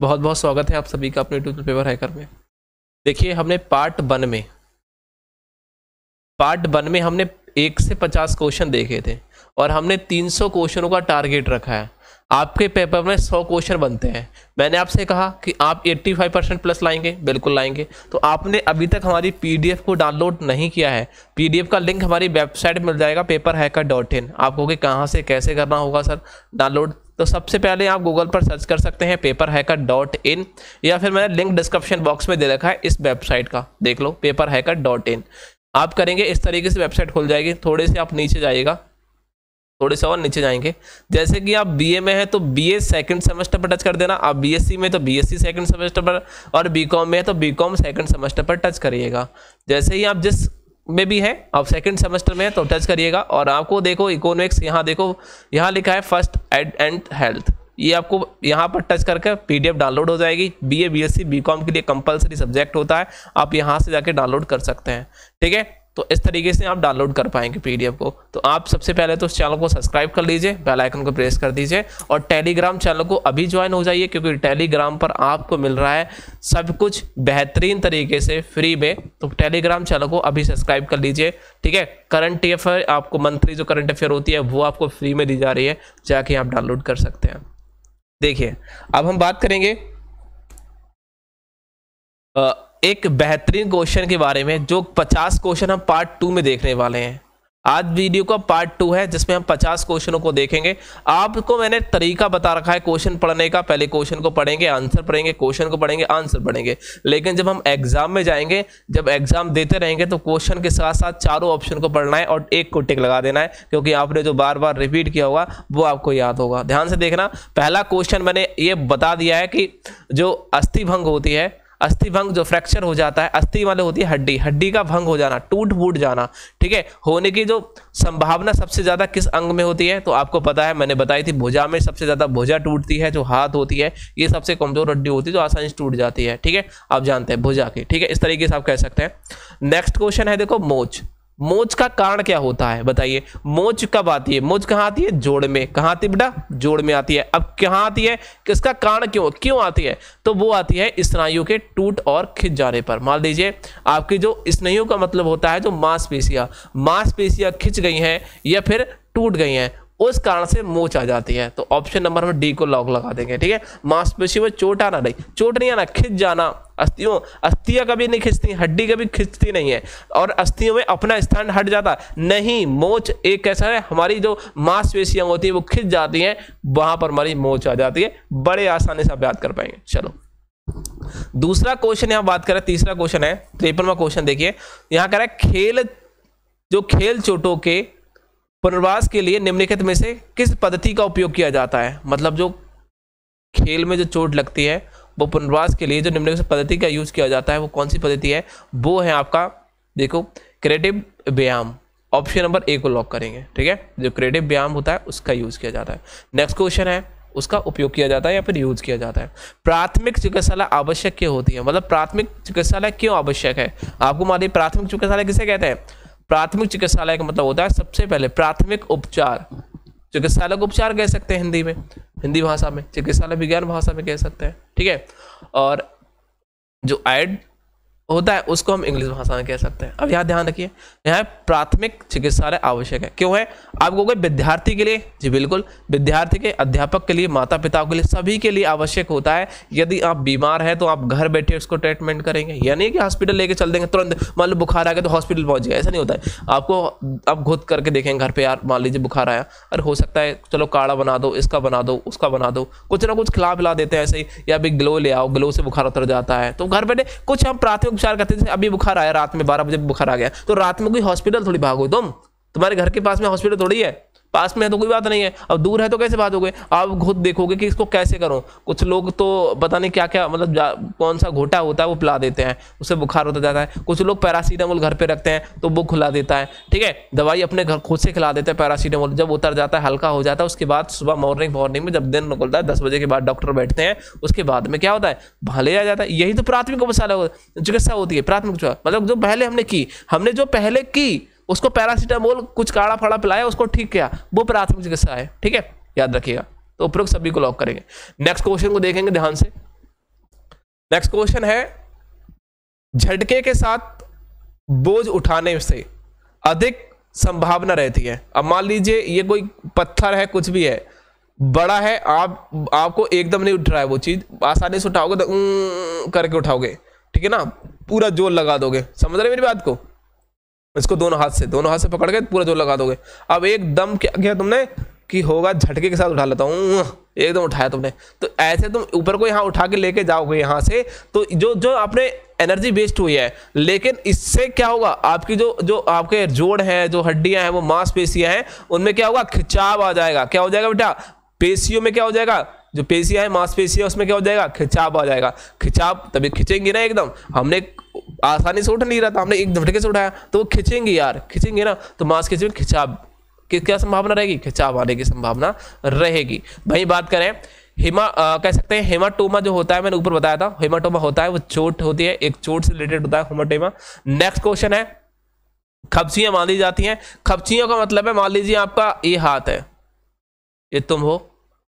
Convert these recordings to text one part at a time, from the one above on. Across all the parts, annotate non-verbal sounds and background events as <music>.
बहुत बहुत स्वागत है आप सभी का अपने यूट्यूब पेपर हैकर में देखिए हमने पार्ट वन में पार्ट वन में हमने एक से पचास क्वेश्चन देखे थे और हमने तीन सौ क्वेश्चनों का टारगेट रखा है आपके पेपर में सौ क्वेश्चन बनते हैं मैंने आपसे कहा कि आप एट्टी फाइव परसेंट प्लस लाएंगे बिल्कुल लाएंगे तो आपने अभी तक हमारी पी को डाउनलोड नहीं किया है पी का लिंक हमारी वेबसाइट मिल जाएगा पेपर हैकर डॉट इन आप कहोगे कहाँ से कैसे करना होगा सर डाउनलोड तो सबसे पहले आप गूगल पर सर्च कर सकते हैं पेपर हैकर डॉट इन या फिर मैंने लिंक डिस्क्रिप्शन बॉक्स में दे रखा है इस वेबसाइट का देख लो पेपर हैकर डॉट इन आप करेंगे इस तरीके से वेबसाइट खुल जाएगी थोड़े से आप नीचे जाइएगा थोड़े से और नीचे जाएंगे जैसे कि आप बीए में हैं तो बीए सेकंड सेमेस्टर पर टच कर देना आप बीएससी में तो बीएससी सेकंड सेमेस्टर पर और बीकॉम में है तो बीकॉम सेकंड सेमेस्टर पर टच करिएगा जैसे ही आप जिस में भी है आप सेकंड सेमेस्टर में है तो टच करिएगा और आपको देखो इकोनॉमिक्स यहाँ देखो यहाँ लिखा है फर्स्ट एड एंड हेल्थ ये आपको यहाँ पर टच करके पीडीएफ डाउनलोड हो जाएगी बीए बीएससी बीकॉम के लिए कंपलसरी सब्जेक्ट होता है आप यहाँ से जाके डाउनलोड कर सकते हैं ठीक है तो इस तरीके से आप डाउनलोड कर पाएंगे पीडीएफ को तो आप सबसे पहले तो उस चैनल को सब्सक्राइब कर लीजिए बेल आइकन को प्रेस कर दीजिए और टेलीग्राम चैनल को अभी ज्वाइन हो जाइए क्योंकि टेलीग्राम पर आपको मिल रहा है सब कुछ बेहतरीन तरीके से फ्री में तो टेलीग्राम चैनल को अभी सब्सक्राइब कर लीजिए ठीक है करंट अफेयर आपको मंथली जो करंट अफेयर होती है वो आपको फ्री में दी जा रही है जाके आप डाउनलोड कर सकते हैं देखिए अब हम बात करेंगे आ, एक बेहतरीन क्वेश्चन के बारे में जो 50 क्वेश्चन हम पार्ट टू में देखने वाले हैं आज वीडियो का पार्ट टू है जिसमें हम 50 क्वेश्चनों को देखेंगे आपको मैंने तरीका बता रखा है क्वेश्चन पढ़ने का पहले क्वेश्चन को पढ़ेंगे आंसर पढ़ेंगे क्वेश्चन को पढ़ेंगे आंसर पढ़ेंगे लेकिन जब हम एग्जाम में जाएंगे जब एग्जाम देते रहेंगे तो क्वेश्चन के साथ साथ चारों ऑप्शन को पढ़ना है और एक को टिक लगा देना है क्योंकि आपने जो बार बार रिपीट किया होगा वो आपको याद होगा ध्यान से देखना पहला क्वेश्चन मैंने ये बता दिया है कि जो अस्थि भंग होती है अस्थि भंग जो फ्रैक्चर हो जाता है अस्थि वाले होती है हड्डी हड्डी का भंग हो जाना टूट फूट जाना ठीक है होने की जो संभावना सबसे ज़्यादा किस अंग में होती है तो आपको पता है मैंने बताई थी भुजा में सबसे ज़्यादा भुजा टूटती है जो हाथ होती है ये सबसे कमज़ोर हड्डी होती है जो आसानी से टूट जाती है ठीक है आप जानते हैं भुजा की ठीक है इस तरीके से आप कह सकते हैं नेक्स्ट क्वेश्चन है देखो मोच मोच का कारण क्या होता है बताइए मोच कब आती है मोच कहाँ आती है जोड़ में कहाँ आती है बेटा जोड़ में आती है अब कहाँ आती है किसका कारण क्यों क्यों आती है तो वो आती है स्नायु के टूट और खिंच जाने पर मान लीजिए आपकी जो स्नायु का मतलब होता है जो मांसपेशियाँ मांसपेशियाँ खिंच गई हैं या फिर टूट गई हैं उस कारण से मोच आ जाती है तो ऑप्शन नंबर हम डी को लॉक लगा देंगे ठीक है मांसपेशी में चोट आना नहीं चोट नहीं आना खिंच जाना अस्थियों अस्थियां कभी नहीं खिंचती हड्डी कभी खिंचती नहीं है और अस्थियों में अपना स्थान हट जाता नहीं मोच एक कैसा है हमारी जो मांसपेशियां होती है वो खिंच जाती हैं वहां पर हमारी मोच आ जाती है बड़े आसानी से आप याद कर पाएंगे चलो दूसरा क्वेश्चन यहां बात करें तीसरा क्वेश्चन है त्रेपनवा क्वेश्चन देखिए यहां कह रहा है खेल जो खेल चोटों के पुनर्वास के लिए निम्नलिखित में से किस पद्धति का उपयोग किया जाता है मतलब जो खेल में जो चोट लगती है वो पुनर्वास के लिए जो निम्नलिखित पद्धति का यूज़ किया जाता है वो कौन सी पद्धति है वो है आपका देखो क्रिएटिव व्यायाम ऑप्शन नंबर ए को लॉक करेंगे ठीक है जो क्रिएटिव व्यायाम होता है उसका यूज़ किया जाता है नेक्स्ट क्वेश्चन है उसका उपयोग किया जाता है या फिर यूज किया जाता है प्राथमिक चिकित्सालय आवश्यक क्यों होती है मतलब प्राथमिक चिकित्सालय क्यों आवश्यक है आपको मालूम प्राथमिक चिकित्सालय किसे कहते हैं प्राथमिक चिकित्सालय का मतलब होता है सबसे पहले प्राथमिक उपचार चिकित्सालय को उपचार कह सकते हैं हिंदी में हिंदी भाषा में चिकित्सालय विज्ञान भाषा में कह सकते हैं ठीक है और जो एड होता है उसको हम इंग्लिश भाषा में कह सकते हैं अब यहाँ ध्यान रखिए यहाँ प्राथमिक चिकित्सालय आवश्यक है क्यों है आप कहोगे विद्यार्थी के लिए जी बिल्कुल विद्यार्थी के अध्यापक के लिए माता पिता के लिए सभी के लिए आवश्यक होता है यदि आप बीमार हैं तो आप घर बैठे उसको ट्रीटमेंट करेंगे यानी कि हॉस्पिटल लेके चल देंगे तुरंत मान लो बुखार आ गया तो हॉस्पिटल पहुँच गया ऐसा नहीं होता है आपको आप घुद करके देखेंगे घर पर यार मान लीजिए बुखार आया अरे हो सकता है चलो काढ़ा बना दो इसका बना दो उसका बना दो कुछ ना कुछ खिला पिला देते हैं ऐसे ही या भी ग्लो ले आओ ग्लो से बुखार उतर जाता है तो घर बैठे कुछ हम प्राथमिक उपचार करते थे अभी बुखार आया रात में बारह बजे बुखार आ गया तो रात में कोई हॉस्पिटल थोड़ी भागो तुम तुम्हारे घर के पास में हॉस्पिटल थोड़ी है पास में है तो कोई बात नहीं है अब दूर है तो कैसे बात हो गई आप खुद देखोगे कि इसको कैसे करो कुछ लोग तो पता नहीं क्या क्या मतलब कौन सा घोटा होता है वो पिला देते हैं उससे बुखार होता जाता है कुछ लोग पैरासीटामोल घर पर रखते हैं तो वो खुला देता है ठीक है दवाई अपने घर खुद से खिला देते हैं पैरासीटामोल जब उतर जाता है हल्का हो जाता है उसके बाद सुबह मॉर्निंग मॉर्निंग में जब दिन निकलता है दस बजे के बाद डॉक्टर बैठते हैं उसके बाद में क्या होता है भले आ जाता है यही तो प्राथमिक उपचार चिकित्सा होती है प्राथमिक मतलब जो पहले हमने की हमने जो पहले की उसको पैरासीटामोल कुछ काढ़ा फाड़ा पिलाया उसको ठीक किया वो प्राथमिक चिकित्सा है ठीक है याद रखिएगा तो उपरोक्त सभी को लॉक करेंगे नेक्स्ट क्वेश्चन को देखेंगे ध्यान से नेक्स्ट क्वेश्चन है झटके के साथ बोझ उठाने से अधिक संभावना रहती है अब मान लीजिए ये कोई पत्थर है कुछ भी है बड़ा है आप आपको एकदम नहीं उठ रहा है वो चीज़ आसानी से उठाओगे तो करके उठाओगे ठीक है ना पूरा जोर लगा दोगे समझ रहे मेरी बात को इसको दोनों हाथ से दोनों हाथ से पकड़ के पूरा जोर लगा दोगे अब एक दम क्या किया तुमने कि होगा झटके के साथ उठा लेता हूँ एकदम उठाया तुमने तो ऐसे तुम ऊपर को यहाँ उठा के लेके जाओगे यहाँ से तो जो जो आपने एनर्जी वेस्ट हुई है लेकिन इससे क्या होगा आपकी जो जो आपके जोड़ हैं जो हड्डियां हैं वो मांसपेशियाँ हैं उनमें क्या होगा खिंचाव आ जाएगा क्या हो जाएगा बेटा पेशियों में क्या हो जाएगा जो पेशियां हैं मांसपेशियां उसमें क्या हो जाएगा खिंचाव आ जाएगा खिंचाव तभी खिंचेंगी ना एकदम हमने आसानी से उठ नहीं रहा था हमने एक झटके से उठाया तो वो खिंचेंगे यार खिंचेंगे ना तो मांस खिंचे खिंचाव की क्या संभावना रहेगी खिंचाव आने की संभावना रहेगी वही बात करें हेमा आ, कह सकते हैं हेमाटोमा जो होता है मैंने ऊपर बताया था हेमाटोमा होता है वो चोट होती है एक चोट से रिलेटेड होता है हेमाटोमा नेक्स्ट क्वेश्चन है खपचियां मान ली जाती हैं खपचियों का मतलब है मान लीजिए आपका ये हाथ है ये तुम हो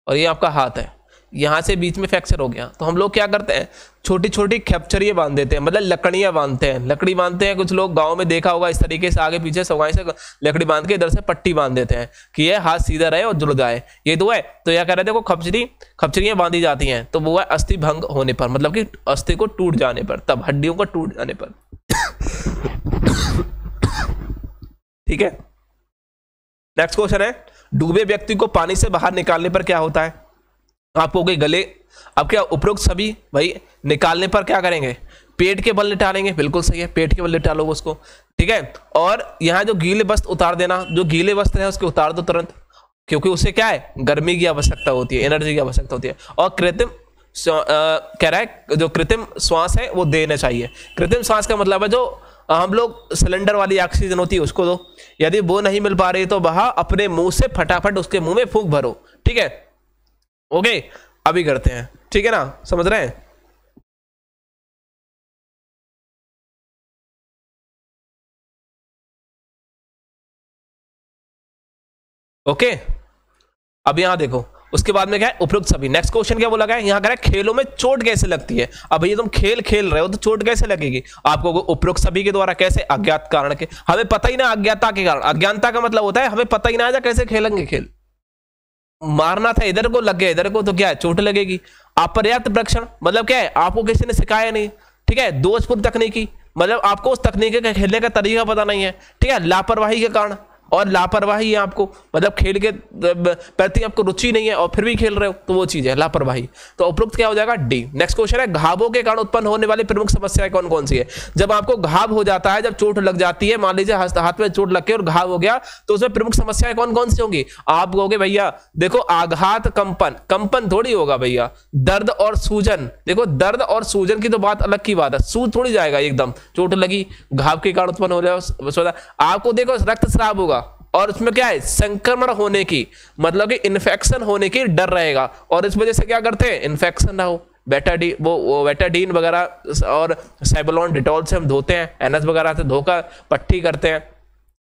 और ये आपका हाथ है यहाँ से बीच में फ्रैक्चर हो गया तो हम लोग क्या करते हैं छोटी छोटी खेपचरिए बांध देते हैं मतलब लकड़ियाँ बांधते हैं लकड़ी बांधते हैं कुछ लोग गांव में देखा होगा इस तरीके से आगे पीछे सवाई से लकड़ी बांध के इधर से पट्टी बांध देते हैं कि यह हाथ सीधा रहे और जुड़ जाए ये तो है तो यह कह रहे थे वो खपचरी खपचरियाँ बांधी जाती हैं तो वो है अस्थि भंग होने पर मतलब कि अस्थि को टूट जाने पर तब हड्डियों को टूट जाने पर ठीक है नेक्स्ट क्वेश्चन है डूबे व्यक्ति को पानी से बाहर निकालने पर क्या होता है तो आपको के गले अब क्या उपरोक्त सभी भाई निकालने पर क्या करेंगे पेट के बल निटालेंगे बिल्कुल सही है पेट के बल निटालो उसको ठीक है और यहाँ जो गीले वस्त्र उतार देना जो गीले वस्त्र है उसके उतार दो तुरंत क्योंकि उसे क्या है गर्मी की आवश्यकता होती है एनर्जी की आवश्यकता होती है और कृत्रिम कह रहा है जो कृत्रिम श्वास है वो देना चाहिए कृत्रिम श्वास का मतलब है जो हम लोग सिलेंडर वाली ऑक्सीजन होती है उसको दो यदि वो नहीं मिल पा रही तो वह अपने मुंह से फटाफट उसके मुंह में फूक भरो ठीक है ओके अभी करते हैं ठीक है ना समझ रहे हैं ओके अब यहां देखो उसके बाद में क्या है उपयुक्त सभी नेक्स्ट क्वेश्चन क्या बोला गया है यहाँ कह रहा है खेलों में चोट कैसे लगती है अब ये तुम खेल खेल रहे हो तो चोट कैसे लगेगी आपको उपरोक्त सभी के द्वारा कैसे अज्ञात कारण के हमें पता ही ना अज्ञाता के कारण अज्ञानता का मतलब होता है हमें पता ही ना आ जाए कैसे खेलेंगे खेल मारना था इधर को लग गया इधर को तो क्या है चोट लगेगी अपर्याप्त प्रक्षण मतलब क्या है आपको किसी ने सिखाया नहीं ठीक है दोषपूर्ण तकनीकी मतलब आपको उस तकनीक का खेलने का तरीका पता नहीं है ठीक है लापरवाही के कारण और लापरवाही है आपको मतलब खेल के प्रति आपको रुचि नहीं है और फिर भी खेल रहे हो तो वो चीज़ है लापरवाही तो उपरोक्त क्या हो जाएगा डी नेक्स्ट क्वेश्चन है घावों के कारण उत्पन्न होने वाली प्रमुख समस्याएं कौन कौन सी है जब आपको घाव हो जाता है जब चोट लग जाती है मान लीजिए हाथ में चोट लग के और घाव हो गया तो उसमें प्रमुख समस्याएं कौन कौन सी होंगी आप कहोगे भैया देखो आघात कंपन कंपन थोड़ी होगा भैया दर्द और सूजन देखो दर्द और सूजन की तो बात अलग की बात है सूज थोड़ी जाएगा एकदम चोट लगी घाव के कारण उत्पन्न हो जाएगा आपको देखो रक्त श्राव होगा और उसमें क्या है संक्रमण होने की मतलब कि इन्फेक्शन होने की डर रहेगा और इस वजह से क्या करते हैं इन्फेक्शन ना हो बेटाडी वो बेटाडीन वगैरह और सेबलॉन डिटॉल से हम धोते हैं एनएस वगैरह से धोकर पट्टी करते हैं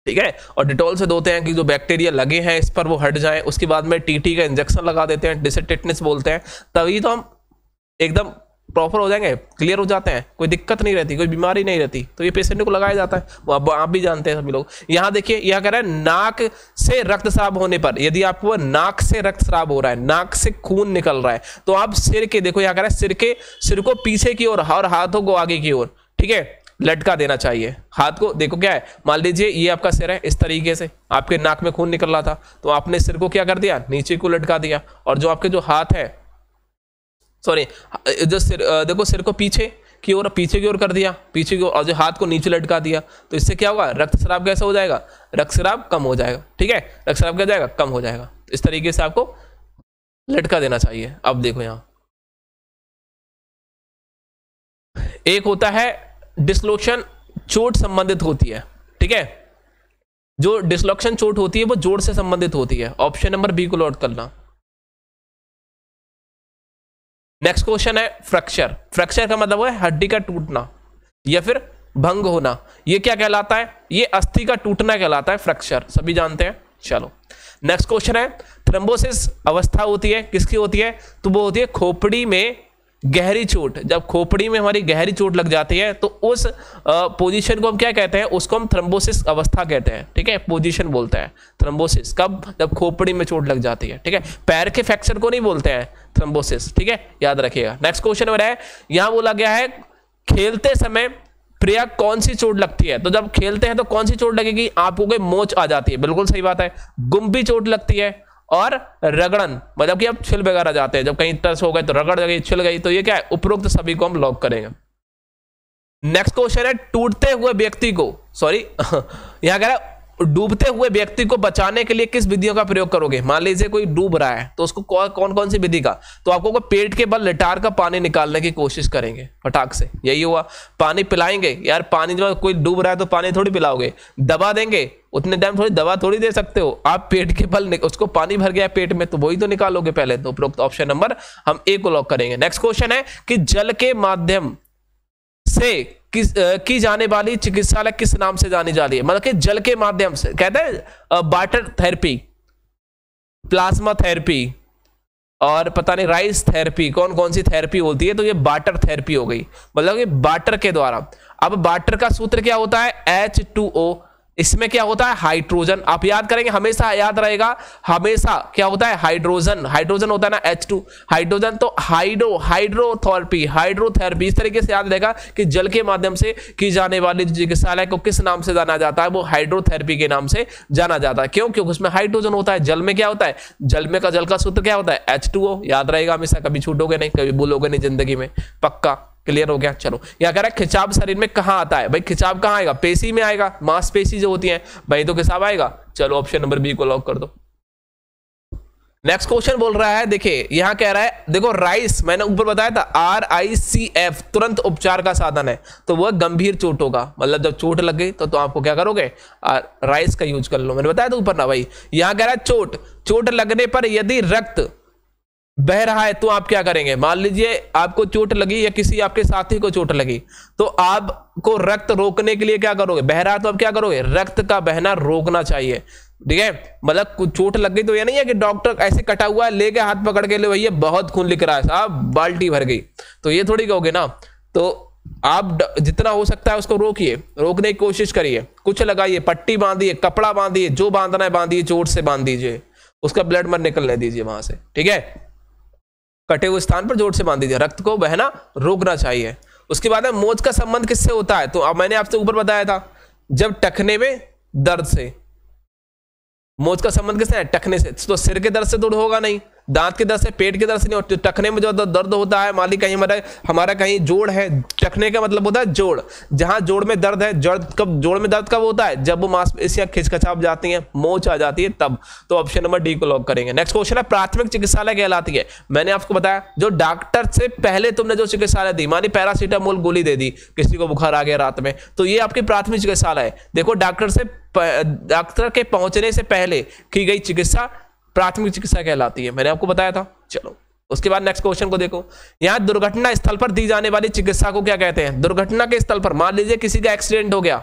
ठीक है और डिटॉल से धोते हैं कि जो बैक्टीरिया लगे हैं इस पर वो हट जाए उसके बाद में टीटी का इंजेक्शन लगा देते हैं डिसटिटनेस बोलते हैं तभी तो हम एकदम प्रॉपर हो जाएंगे क्लियर हो जाते हैं कोई दिक्कत नहीं रहती कोई बीमारी नहीं रहती तो ये पेशेंट को लगाया जाता है वो आप, आप भी जानते हैं सभी लोग यहाँ देखिए यह कह रहा है नाक से रक्त श्राप होने पर यदि आपको नाक से रक्त श्राप हो रहा है नाक से खून निकल रहा है तो आप सिर के देखो यहाँ कह रहा है सिर के सिर को पीछे की ओर और हाथों को आगे की ओर ठीक है लटका देना चाहिए हाथ को देखो क्या है मान लीजिए ये आपका सिर है इस तरीके से आपके नाक में खून निकल रहा था तो आपने सिर को क्या कर दिया नीचे को लटका दिया और जो आपके जो हाथ है सॉरी जो सिर देखो सिर को पीछे की ओर पीछे की ओर कर दिया पीछे की ओर और जो हाथ को नीचे लटका दिया तो इससे क्या होगा रक्त शराब कैसा हो जाएगा रक्त शराब कम हो जाएगा ठीक है रक्त शराब क्या जाएगा कम हो जाएगा तो इस तरीके से आपको लटका देना चाहिए अब देखो यहाँ एक होता है डिसलोक्शन चोट संबंधित होती है ठीक है जो डिसलोक्शन चोट होती है वो जोड़ से संबंधित होती है ऑप्शन नंबर बी को लॉट करना नेक्स्ट क्वेश्चन है फ्रैक्चर फ्रैक्चर का मतलब है हड्डी का टूटना या फिर भंग होना ये क्या कहलाता है ये अस्थि का टूटना कहलाता है फ्रैक्चर सभी जानते हैं चलो नेक्स्ट क्वेश्चन है थ्रम्बोसिस अवस्था होती है किसकी होती है तो वो होती है खोपड़ी में गहरी चोट जब खोपड़ी में हमारी गहरी चोट लग जाती है तो उस पोजीशन को हम क्या कहते हैं उसको हम थ्रम्बोसिस अवस्था कहते हैं ठीक है पोजीशन बोलते हैं थ्रम्बोसिस कब जब खोपड़ी में चोट लग जाती है ठीक है पैर के फ्रैक्चर को नहीं बोलते हैं थ्रम्बोसिस ठीक है याद रखिएगा नेक्स्ट क्वेश्चन मेरा है यहाँ बोला गया है खेलते समय प्रिया कौन सी चोट लगती है तो जब खेलते हैं तो कौन सी चोट लगेगी आपको कोई मोच आ जाती है बिल्कुल सही बात है गुम्बी चोट लगती है और रगड़न मतलब कि अब छिल वगैरह जाते हैं जब कहीं टस हो गए तो रगड़ गई छिल गई तो ये क्या है उपरोक्त सभी को हम लॉक करेंगे नेक्स्ट क्वेश्चन है टूटते हुए व्यक्ति को सॉरी <laughs> यहां कह रहा है डूबते हुए व्यक्ति को बचाने के लिए किस विधियों का प्रयोग करोगे मान लीजिए कोई डूब रहा है तो उसको कौन कौन सी विधि का तो आपको पेट के बल लिटार का पानी निकालने की कोशिश करेंगे फटाक से यही हुआ पानी पिलाएंगे यार पानी जब कोई डूब रहा है तो पानी थोड़ी पिलाओगे दबा देंगे उतने टाइम थोड़ी दवा थोड़ी दे सकते हो आप पेट के बल उसको पानी भर गया पेट में तो वही तो निकालोगे पहले तो उपरोक्त ऑप्शन नंबर हम ए को लॉक करेंगे नेक्स्ट क्वेश्चन है कि जल के माध्यम से किस की जाने वाली चिकित्सालय किस नाम से जानी जा रही है मतलब कि जल के माध्यम से कहते हैं वाटर थेरेपी प्लाज्मा थेरेपी और पता नहीं राइस थेरेपी कौन कौन सी थेरेपी होती है तो ये वाटर थेरेपी हो गई मतलब कि वाटर के द्वारा अब वाटर का सूत्र क्या होता है एच टू ओ इसमें क्या होता है हाइड्रोजन आप याद करेंगे हमेशा याद रहेगा हमेशा क्या होता है हाइड्रोजन हाइड्रोजन होता है ना एच टू हाइड्रोजन तो हाइड्रो हाइड्रोथेरेपी हाइड्रोथेरेपी इस तरीके से याद रहेगा कि जल के माध्यम से की जाने वाली चिकित्सालय को किस नाम से जाना जाता है वो हाइड्रोथेरेपी के नाम से जाना जाता है क्यों क्योंकि उसमें हाइड्रोजन होता है जल में क्या होता है जल में का जल का सूत्र क्या होता है एच याद रहेगा हमेशा कभी छूटोगे नहीं कभी भूलोगे नहीं जिंदगी में पक्का क्लियर हो गया चलो यहाँ कह रहा है खिंचाव शरीर में कहाँ आता है भाई खिंचाव कहाँ आएगा पेशी में आएगा मांसपेशी जो होती है भाई तो खिसाब आएगा चलो ऑप्शन नंबर बी को लॉक कर दो नेक्स्ट क्वेश्चन बोल रहा है देखिए यहाँ कह रहा है देखो राइस मैंने ऊपर बताया था आर आई सी एफ तुरंत उपचार का साधन है तो वह गंभीर चोट होगा मतलब जब चोट लग गई तो, तो आपको क्या करोगे राइस का यूज कर लो मैंने बताया था ऊपर ना भाई यहाँ कह रहा है चोट चोट लगने पर यदि रक्त बह रहा है तो आप क्या करेंगे मान लीजिए आपको चोट लगी या किसी आपके साथी को चोट लगी तो आपको रक्त रोकने के लिए क्या करोगे बह रहा है तो आप क्या करोगे रक्त का बहना रोकना चाहिए ठीक है मतलब चोट लग गई तो ये नहीं है कि डॉक्टर ऐसे कटा हुआ है लेके हाथ पकड़ के ले भैया बहुत खून लिख रहा है साहब बाल्टी भर गई तो ये थोड़ी कहोगे ना तो आप जितना हो सकता है उसको रोकिए रोकने की कोशिश करिए कुछ लगाइए पट्टी बांधिए कपड़ा बांधिए जो बांधना है बांधिए चोट से बांध दीजिए उसका ब्लड मर निकलने दीजिए वहां से ठीक है कटे हुए स्थान पर जोर से बांध दीजिए रक्त को बहना रोकना चाहिए उसके बाद है मोच का संबंध किससे होता है तो अब मैंने आपसे ऊपर बताया था जब टखने में दर्द से मोच का संबंध किससे है टखने से तो सिर के दर्द से दूर तो होगा नहीं दांत के दर्द से पेट के दर्द से नहीं होती टखने में जो दर्द होता है मालिक कहीं हमारा मतलब, हमारा कहीं जोड़ है टखने का मतलब होता है जोड़ जहां जोड़ में दर्द है जड़ कब जोड़ में दर्द कब होता है जब वो मांसपेशियां खिचखचाप जाती हैं मोच आ जाती है तब तो ऑप्शन नंबर डी को लॉक करेंगे नेक्स्ट क्वेश्चन है प्राथमिक चिकित्सालय कहलाती है मैंने आपको बताया जो डॉक्टर से पहले तुमने जो चिकित्सालय दी मानी पैरासीटामोल गोली दे दी किसी को बुखार आ गया रात में तो ये आपकी प्राथमिक चिकित्सालय है देखो डॉक्टर से डॉक्टर के पहुंचने से पहले की गई चिकित्सा प्राथमिक चिकित्सा कहलाती है मैंने आपको बताया था चलो उसके बाद नेक्स्ट क्वेश्चन को देखो यहाँ दुर्घटना स्थल पर दी जाने वाली चिकित्सा को क्या कहते हैं दुर्घटना के स्थल पर मान लीजिए किसी का एक्सीडेंट हो गया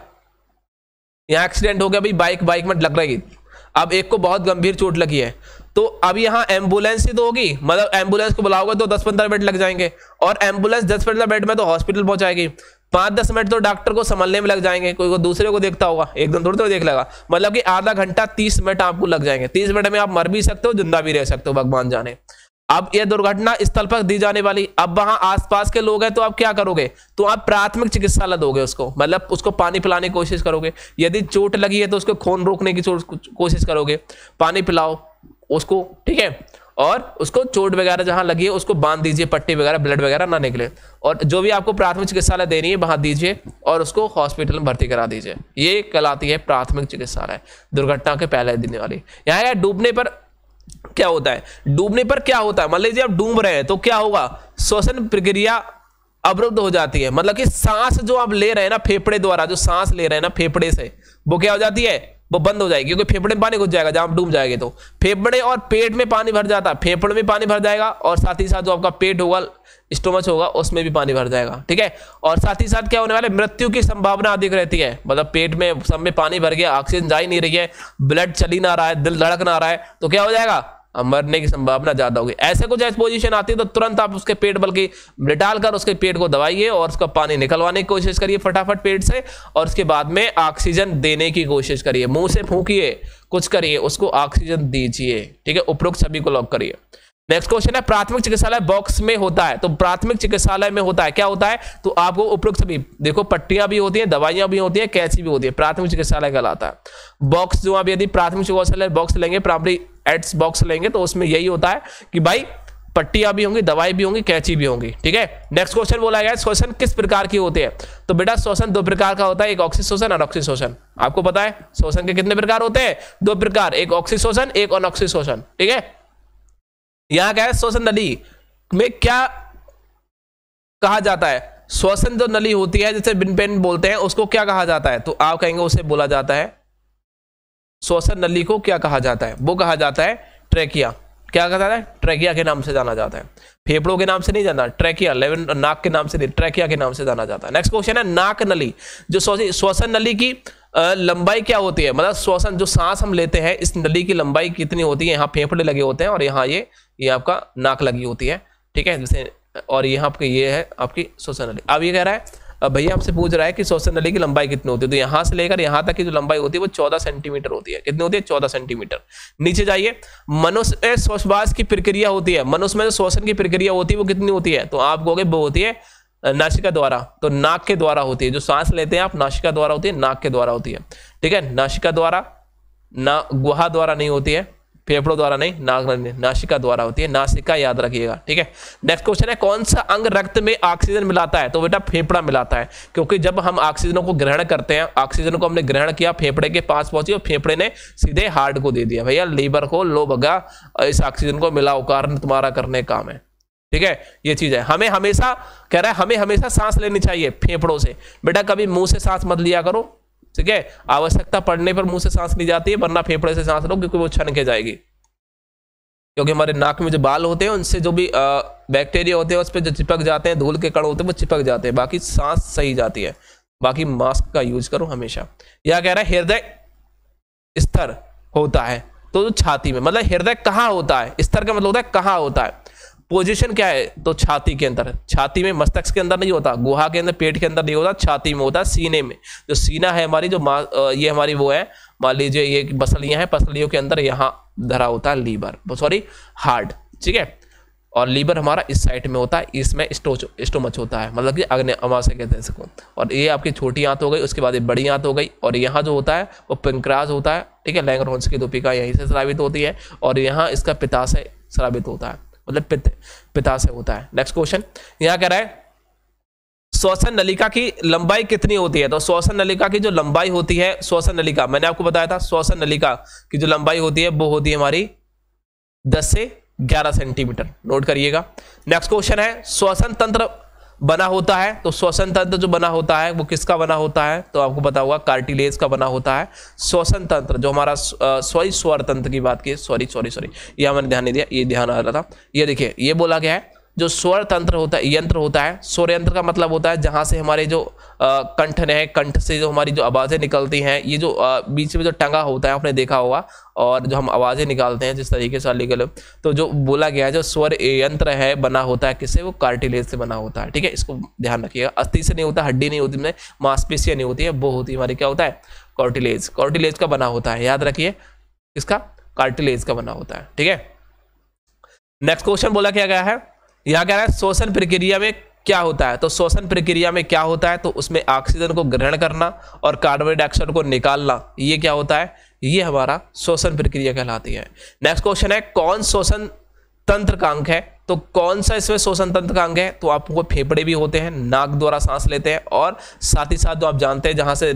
यहाँ एक्सीडेंट हो गया भाई बाइक बाइक में लग रही अब एक को बहुत गंभीर चोट लगी है तो अब यहाँ एम्बुलेंस ही तो होगी मतलब एम्बुलेंस को बुलाओगे तो दस पंद्रह बेड लग जाएंगे और एम्बुलेंस दस पंद्रह बेड में तो हॉस्पिटल पहुंचाएगी पांच दस मिनट तो डॉक्टर को संभालने में लग जाएंगे कोई को दूसरे को देखता होगा एकदम थोड़ी थोड़ी तो देख लगा मतलब कि आधा घंटा तीस मिनट आपको लग जाएंगे तीस मिनट में आप मर भी सकते हो जिंदा भी रह सकते हो भगवान जाने अब यह दुर्घटना स्थल पर दी जाने वाली अब वहां आसपास के लोग हैं तो आप क्या करोगे तो आप प्राथमिक चिकित्सालय दोगे उसको मतलब उसको पानी पिलाने की कोशिश करोगे यदि चोट लगी है तो उसको खून रोकने की कोशिश करोगे पानी पिलाओ उसको ठीक है और उसको चोट वगैरह जहां लगी है उसको बांध दीजिए पट्टी वगैरह ब्लड वगैरह ना निकले और जो भी आपको प्राथमिक चिकित्सालय देनी है वहां दीजिए और उसको हॉस्पिटल में भर्ती करा दीजिए ये कहलाती है प्राथमिक चिकित्सालय दुर्घटना के पहले देने वाली यहाँ यार डूबने पर क्या होता है डूबने पर क्या होता है मान लीजिए आप डूब रहे हैं तो क्या होगा श्वसन प्रक्रिया अवरुद्ध हो जाती है मतलब कि सांस जो आप ले रहे हैं ना फेफड़े द्वारा जो सांस ले रहे हैं ना फेफड़े से वो क्या हो जाती है वो बंद हो जाएगी क्योंकि फेफड़े में पानी घुस जाएगा जहां आप डूब जाएंगे तो फेफड़े और पेट में पानी भर जाता है फेफड़े में पानी भर जाएगा और साथ ही साथ जो आपका पेट होगा स्टोमच होगा उसमें भी पानी भर जाएगा ठीक है और साथ ही साथ क्या होने वाले मृत्यु की संभावना अधिक रहती है मतलब पेट में सब में पानी भर गया ऑक्सीजन जा ही नहीं रही है ब्लड चली ना रहा है दिल धड़क ना रहा है तो क्या हो जाएगा मरने की संभावना ज़्यादा होगी ऐसे कुछ एक्सपोजिशन आती है तो तुरंत आप उसके पेट बल्कि लिटाल कर उसके पेट को दबाइए और उसका पानी निकलवाने की कोशिश करिए फटाफट पेट से और उसके बाद में ऑक्सीजन देने की कोशिश करिए मुंह से फूकिए कुछ करिए उसको ऑक्सीजन दीजिए ठीक है उपरोक्त सभी को लॉक करिए नेक्स्ट क्वेश्चन है प्राथमिक चिकित्सालय बॉक्स में होता है तो प्राथमिक चिकित्सालय में होता है क्या होता है तो आपको उपयुक्त सभी देखो पट्टियां भी होती हैं दवाइयां भी होती हैं कैची भी होती है प्राथमिक चिकित्सालय कहलाता है बॉक्स जो आप यदि प्राथमिक चिकित्सालय बॉक्स लेंगे प्राइमरी एड्स बॉक्स लेंगे तो उसमें यही होता है कि भाई पट्टियां भी होंगी दवाई भी होंगी कैची भी होंगी ठीक है नेक्स्ट क्वेश्चन बोला गया श्वसन किस प्रकार की होते हैं तो बेटा श्वसन दो प्रकार का होता है एक ऑक्सी शोषण और ऑक्सी शोषण आपको पता है शोषण के कितने प्रकार होते हैं दो प्रकार एक ऑक्सी शोषण एक अनऑक्सी शोषण ठीक है यहां क्या है श्वसन नली में क्या कहा जाता है श्वसन जो नली होती है बिन बिनपेन बोलते हैं उसको क्या कहा जाता है तो आप कहेंगे उसे बोला जाता है श्वसन नली को क्या कहा जाता है वो कहा जाता है ट्रेकिया क्या कहा जाता है ट्रेकिया के नाम से जाना जाता है फेफड़ों के नाम से नहीं जाना ट्रेकिया लेवन नाक के नाम से नहीं ट्रेकिया के नाम से जाना जाता है नेक्स्ट क्वेश्चन है नाक नली जो श्वसन नली की लंबाई क्या होती है मतलब श्वसन जो सांस हम लेते हैं इस नली की लंबाई कितनी होती है यहाँ फेफड़े लगे होते हैं और यहाँ ये ये आपका नाक लगी होती है ठीक है जैसे और यहाँ आपके ये है आपकी श्वसन नली अब ये कह रहा है भैया आपसे पूछ रहा है कि श्वसन नली की लंबाई कितनी होती है तो यहाँ से लेकर यहाँ तक की जो लंबाई होती है वो चौदह सेंटीमीटर होती है कितनी होती है चौदह सेंटीमीटर नीचे जाइए मनुष्य श्वसवास की प्रक्रिया होती है मनुष्य में जो श्वसन की प्रक्रिया होती है वो कितनी होती है तो आप कहोगे वो होती है नाशिका द्वारा तो नाक के द्वारा होती है जो सांस लेते हैं आप नाशिका द्वारा होती है नाक के द्वारा होती है ठीक है नाशिका द्वारा ना गुहा द्वारा नहीं होती है फेफड़ों द्वारा नहीं नाक नासिका द्वारा होती है नासिका याद रखिएगा ठीक है नेक्स्ट क्वेश्चन है कौन सा अंग रक्त में ऑक्सीजन मिलाता है तो बेटा फेफड़ा मिलाता है क्योंकि जब हम ऑक्सीजनों को ग्रहण करते हैं ऑक्सीजन को हमने ग्रहण किया फेफड़े के पास पहुंची और फेफड़े ने सीधे हार्ट को दे दिया भैया लीवर को लो बगा इस ऑक्सीजन को मिला कारण तुम्हारा करने काम है ठीक है ये चीज है हमें हमेशा कह रहा है हमें हमेशा सांस लेनी चाहिए फेफड़ों से बेटा कभी मुंह से सांस मत लिया करो ठीक है आवश्यकता पड़ने पर मुंह से सांस ली जाती है वरना फेफड़े से सांस लो क्योंकि वो छन के जाएगी क्योंकि हमारे नाक में जो बाल होते हैं उनसे जो भी बैक्टीरिया होते हैं उस पर जो चिपक जाते हैं धूल के कण होते हैं वो चिपक जाते हैं बाकी सांस सही जाती है बाकी मास्क का यूज करो हमेशा यह कह रहा है हृदय स्तर होता है तो छाती में मतलब हृदय कहाँ होता है स्तर का मतलब होता है कहाँ होता है पोजीशन क्या है तो छाती के अंदर छाती में मस्तिष्क के अंदर नहीं होता गुहा के अंदर पेट के अंदर नहीं होता छाती में होता है सीने में जो सीना है हमारी जो ये हमारी वो है मान लीजिए ये पसलियां हैं पसलियों के अंदर यहाँ धरा होता है लीवर सॉरी हार्ट ठीक है और लीवर हमारा इस साइड में होता है इसमें स्टोच स्टोमच होता है मतलब कि अग्नि अमाशय कहते हैं इसको और ये आपकी छोटी आंत हो गई उसके बाद ये बड़ी आंत हो गई और यहाँ जो होता है वो पिंक्राज होता है ठीक है लैंग्रोन्स की दोपिका यहीं से श्रावित होती है और यहाँ इसका पिताशय श्रावित होता है मतलब पित, पिता से होता है नेक्स्ट क्वेश्चन यहाँ कह रहा है श्वसन नलिका की लंबाई कितनी होती है तो श्वसन नलिका की जो लंबाई होती है श्वसन नलिका मैंने आपको बताया था श्वसन नलिका की जो लंबाई होती है वो होती है हमारी 10 से 11 सेंटीमीटर नोट करिएगा नेक्स्ट क्वेश्चन है श्वसन तंत्र बना होता है तो श्वसन तंत्र जो बना होता है वो किसका बना होता है तो आपको पता होगा कार्टिलेज का बना होता है श्वसन तंत्र जो हमारा सॉरी स्वर तंत्र की बात की सॉरी सॉरी सॉरी यह मैंने ध्यान नहीं दिया ये ध्यान आ रहा था ये देखिए ये बोला गया है जो स्वर तंत्र होता है यंत्र होता है स्वर यंत्र का मतलब होता है जहाँ से हमारे जो कंठन है कंठ से जो हमारी जो आवाज़ें निकलती हैं ये जो आ, बीच में जो टंगा होता है आपने देखा होगा और जो हम आवाज़ें निकालते हैं जिस तरीके से अलीगल तो जो बोला गया है जो स्वर यंत्र है बना होता है किससे वो कार्टिलेज से बना होता है ठीक है इसको ध्यान रखिएगा अस्थि से नहीं होता हड्डी नहीं होती मतलब मांसपेशियाँ नहीं होती है वो होती हमारी क्या होता है कार्टिलेज कार्टिलेज का बना होता है याद रखिए इसका कार्टिलेज का बना होता है ठीक है नेक्स्ट क्वेश्चन बोला क्या गया है यहाँ कह रहा है शोषण प्रक्रिया में क्या होता है तो शोषण प्रक्रिया में क्या होता है तो उसमें ऑक्सीजन को ग्रहण करना और कार्बन डाइऑक्साइड को निकालना ये क्या होता है ये हमारा शोषण प्रक्रिया कहलाती है नेक्स्ट क्वेश्चन है कौन शोषण तंत्र का है तो कौन सा इसमें श्वसन तंत्र का अंग है तो आपको फेफड़े भी होते हैं नाक द्वारा सांस लेते हैं और साथ ही साथ जो आप जानते हैं जहां से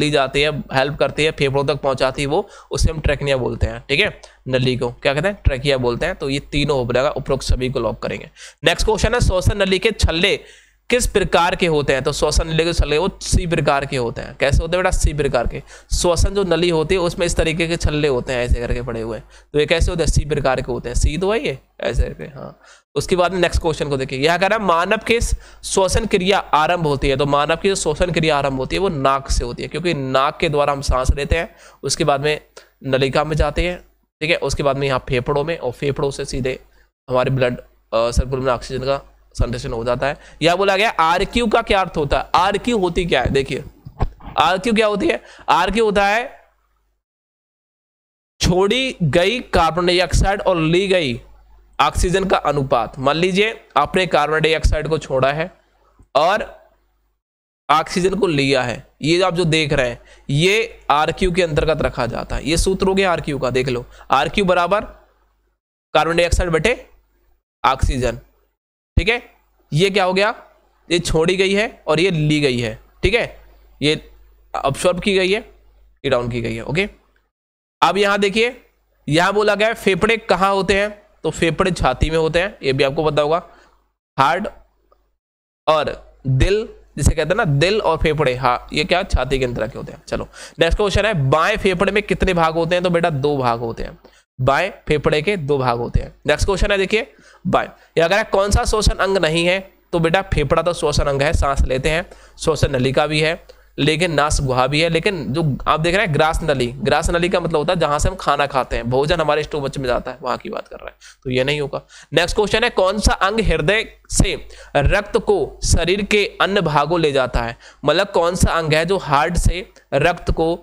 ली जाती है हेल्प करती है फेफड़ों तक पहुंचाती है वो उसे हम ट्रेकनिया बोलते हैं ठीक है नली को क्या कहते हैं ट्रेकिया बोलते हैं तो ये तीनों हो जाएगा उपरोक्त सभी को लॉक करेंगे नेक्स्ट क्वेश्चन है श्वसन नली के छल्ले किस प्रकार के होते हैं तो श्वसन नली के छल्ले वो सी प्रकार के होते हैं कैसे होते हैं बेटा सी प्रकार के श्वसन जो नली होती है उसमें इस तरीके के छल्ले होते हैं ऐसे करके पड़े हुए तो ये कैसे होते हैं सी प्रकार के होते हैं सी तो है ये ऐसे करके हाँ उसके बाद नेक्स्ट क्वेश्चन को देखिए यह कह रहा है मानव के श्वसन क्रिया आरंभ होती है तो मानव की जो श्वसन क्रिया आरंभ होती है वो नाक से होती है क्योंकि नाक के द्वारा हम सांस लेते हैं उसके बाद में नलिका में जाते हैं ठीक है उसके बाद में यहाँ फेफड़ों में और फेफड़ों से सीधे हमारे ब्लड सर्कुलर में ऑक्सीजन का संरक्षण हो जाता है यह बोला गया आर क्यू का क्या अर्थ होता है आर क्यू होती क्या है देखिए आर क्यू क्या होती है आर क्यू होता है छोड़ी गई कार्बन डाइऑक्साइड और ली गई ऑक्सीजन का अनुपात मान लीजिए आपने कार्बन डाइऑक्साइड को छोड़ा है और ऑक्सीजन को लिया है ये आप जो देख रहे हैं ये आर क्यू के अंतर्गत रखा जाता है ये सूत्र हो गया आर क्यू का देख लो आर क्यू बराबर कार्बन डाइऑक्साइड बटे ऑक्सीजन ठीक है ये क्या हो गया ये छोड़ी गई है और ये ली गई है ठीक है ये ऑब्सॉर्ब की गई है ये डाउन की गई है ओके अब यहां देखिए यहां बोला गया है फेफड़े कहाँ होते हैं तो फेफड़े छाती में होते हैं ये भी आपको पता होगा हार्ड और दिल जिसे कहते हैं ना दिल और फेफड़े हाँ ये क्या छाती के अंदर के होते हैं चलो नेक्स्ट क्वेश्चन है बाएं फेफड़े में कितने भाग होते हैं तो बेटा दो भाग होते हैं बाएं फेफड़े के दो भाग होते हैं नेक्स्ट क्वेश्चन है देखिए बट अगर कौन सा शोषण अंग नहीं है तो बेटा फेफड़ा तो श्वसन अंग है सांस लेते हैं श्वसन का भी है लेकिन नास गुहा भी है लेकिन जो आप देख रहे हैं ग्रास नली ग्रास नली का मतलब होता है जहां से हम खाना खाते हैं भोजन हमारे स्टोमच में जाता है वहां की बात कर रहे हैं तो ये नहीं होगा नेक्स्ट क्वेश्चन है कौन सा अंग हृदय से रक्त को शरीर के अन्य भागों ले जाता है मतलब कौन सा अंग है जो हार्ट से रक्त को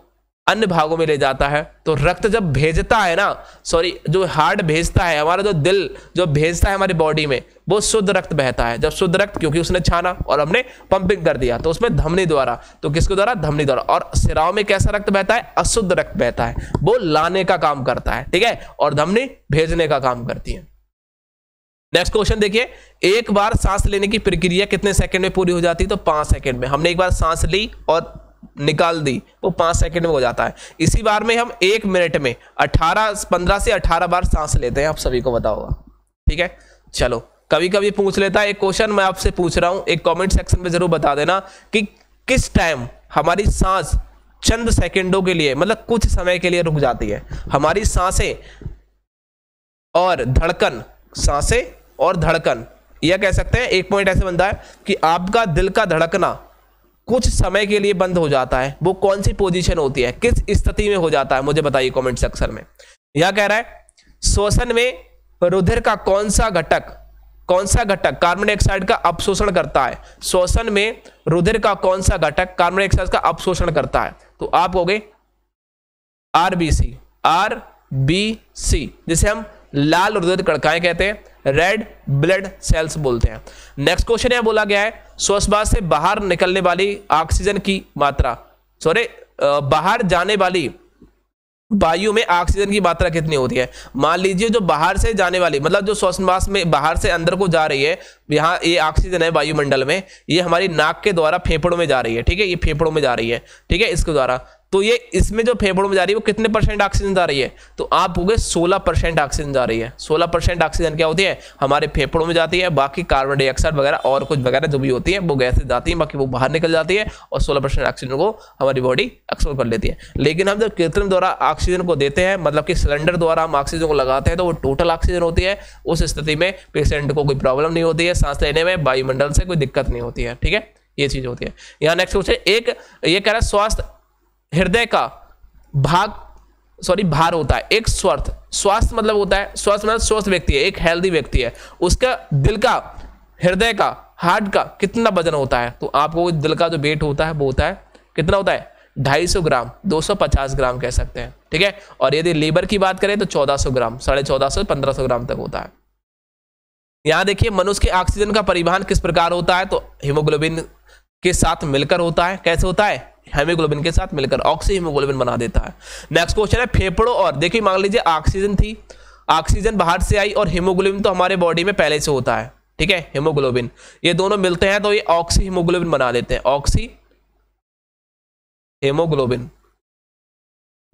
अन्य भागों में ले जाता है तो रक्त जब भेजता है ना सॉरी जो हार्ट भेजता है हमारा जो दिल जो भेजता है हमारी बॉडी में वो शुद्ध रक्त बहता है जब शुद्ध रक्त क्योंकि उसने छाना और हमने पंपिंग कर दिया तो उसमें धमनी द्वारा तो किसके द्वारा धमनी द्वारा और सिराव में कैसा रक्त बहता है अशुद्ध रक्त बहता है वो लाने का काम करता है ठीक है और धमनी भेजने का काम करती है नेक्स्ट क्वेश्चन देखिए एक बार सांस लेने की प्रक्रिया कितने सेकंड में पूरी हो जाती है तो पांच सेकंड में हमने एक बार सांस ली और निकाल दी वो पांच सेकंड में हो जाता है इसी बार में हम एक मिनट में अठारह पंद्रह से अठारह बार सांस लेते हैं आप सभी को पता होगा ठीक है चलो कभी कभी पूछ लेता है एक क्वेश्चन मैं आपसे पूछ रहा हूं एक कमेंट सेक्शन में जरूर बता देना कि किस टाइम हमारी सांस चंद सेकंडों के लिए मतलब कुछ समय के लिए रुक जाती है हमारी सांसें और धड़कन सांसें और धड़कन यह कह सकते हैं एक पॉइंट ऐसे बनता है कि आपका दिल का धड़कना कुछ समय के लिए बंद हो जाता है वो कौन सी पोजीशन होती है किस स्थिति में हो जाता है मुझे बताइए कमेंट सेक्शन में यह कह रहा है श्वसन में रुधिर का कौन सा घटक कौन सा घटक कार्बन डाइऑक्साइड का अपशोषण करता है श्वसन में रुधिर का कौन सा घटक कार्बन डाइऑक्साइड का अपशोषण करता है तो आप हो गए आरबीसी आर बी सी जिसे हम लाल रुधिर कड़काएं कहते हैं रेड ब्लड सेल्स बोलते हैं नेक्स्ट क्वेश्चन यह बोला गया है श्वासवास से बाहर निकलने वाली ऑक्सीजन की मात्रा सॉरी बाहर जाने वाली वायु में ऑक्सीजन की मात्रा कितनी होती है मान लीजिए जो बाहर से जाने वाली मतलब जो श्वासमास में बाहर से अंदर को जा रही है यहाँ ये ऑक्सीजन है वायुमंडल में ये हमारी नाक के द्वारा फेफड़ों में जा रही है ठीक है ये फेफड़ों में जा रही है ठीक है इसके द्वारा तो ये इसमें जो फेफड़ों में जा रही है वो कितने परसेंट ऑक्सीजन जा रही है तो आप हो गए सोलह परसेंट ऑक्सीजन जा रही है सोलह परसेंट ऑक्सीजन क्या होती है हमारे फेफड़ों में जाती है बाकी कार्बन डाइऑक्साइड वगैरह और कुछ वगैरह जो भी होती है वो गैसेज जाती है बाकी वो बाहर निकल जाती है और सोलह परसेंट ऑक्सीजन को हमारी बॉडी एक्सपोर्ट कर लेती है लेकिन हम जब कृत्रिम द्वारा ऑक्सीजन को देते हैं मतलब कि सिलेंडर द्वारा हम ऑक्सीजन को लगाते हैं तो वो टोटल ऑक्सीजन होती है उस स्थिति में पेशेंट को कोई प्रॉब्लम नहीं होती है सांस लेने में वायुमंडल से कोई दिक्कत नहीं होती है ठीक है ये चीज़ होती है यहाँ नेक्स्ट क्वेश्चन एक ये कह रहा है स्वास्थ्य हृदय का भाग सॉरी भार होता है एक स्वर्थ स्वास्थ्य मतलब होता है स्वास्थ्य मतलब स्वस्थ व्यक्ति है एक हेल्दी व्यक्ति है उसका दिल का हृदय का हार्ट का कितना वजन होता है तो आपको दिल का जो वेट होता है वो होता है कितना होता है 250 ग्राम 250 ग्राम कह सकते हैं ठीक है और यदि लीवर की बात करें तो 1400 ग्राम साढ़े चौदह सौ पंद्रह सौ ग्राम तक होता है यहां देखिए मनुष्य के ऑक्सीजन का परिवहन किस प्रकार होता है तो हिमोग्लोबिन के साथ मिलकर होता है कैसे होता है हेमोग्लोबिन के साथ मिलकर ऑक्सी हीमोग्लोबिन बना देता है नेक्स्ट क्वेश्चन है फेफड़ों और देखिए मान लीजिए ऑक्सीजन थी ऑक्सीजन बाहर से आई और हीमोग्लोबिन तो हमारे बॉडी में पहले से होता है ठीक है हीमोग्लोबिन ये दोनों मिलते हैं तो ये ऑक्सी हीमोग्लोबिन बना देते हैं ऑक्सी हेमोग्लोबिन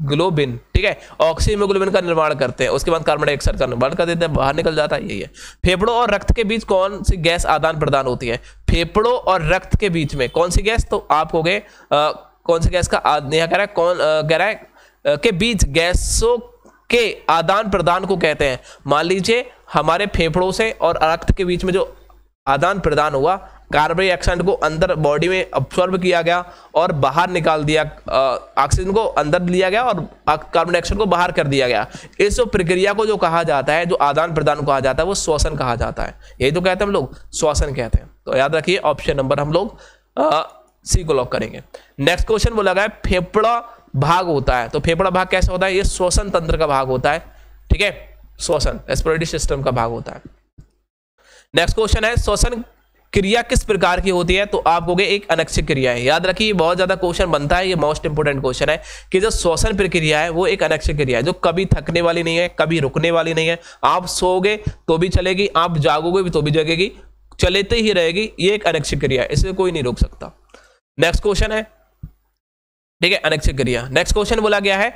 ग्लोबिन ठीक है ऑक्सीमोग्लोबिन का निर्माण करते हैं उसके बाद कार्बन डाइऑक्साइड का निर्माण कर देते हैं बाहर निकल जाता है यही है फेफड़ों और रक्त के बीच कौन सी गैस आदान प्रदान होती है फेफड़ों और रक्त के बीच में कौन सी गैस तो आप हो गए कौन सी गैस का यहाँ कह रहा है कौन कह रहा है के बीच गैसों के आदान प्रदान को कहते हैं मान लीजिए हमारे फेफड़ों से और रक्त के बीच में जो आदान प्रदान हुआ कार्बन डाइऑक्साइड को अंदर बॉडी में अब्सॉर्ब किया गया और बाहर निकाल दिया ऑक्सीजन को अंदर लिया गया और कार्बन डाइऑक्साइड को बाहर कर दिया गया इस प्रक्रिया को जो कहा जाता है जो आदान प्रदान कहा जाता है वो श्वसन कहा जाता है यही तो कहते हैं हम लोग श्वसन कहते हैं तो याद रखिए ऑप्शन नंबर हम लोग सी को लॉक करेंगे नेक्स्ट क्वेश्चन बोला गया फेफड़ा भाग होता है तो फेफड़ा भाग कैसा होता है ये श्वसन तंत्र का भाग होता है ठीक है श्वसन रेस्पिरेटरी सिस्टम का भाग होता है नेक्स्ट क्वेश्चन है श्वसन क्रिया किस प्रकार की होती है तो आप कहोगे एक अनैच्छिक क्रिया है याद रखिए बहुत ज़्यादा क्वेश्चन बनता है ये मोस्ट इंपोर्टेंट क्वेश्चन है कि जो श्वसन प्रक्रिया है वो एक अनैच्छिक क्रिया है जो कभी थकने वाली नहीं है कभी रुकने वाली नहीं है आप सोओगे तो भी चलेगी आप जागोगे भी तो भी जगेगी चलेते ही रहेगी ये एक अनैच्छिक क्रिया है इसे कोई नहीं रोक सकता नेक्स्ट क्वेश्चन है ठीक है अनैच्छिक क्रिया नेक्स्ट क्वेश्चन बोला गया है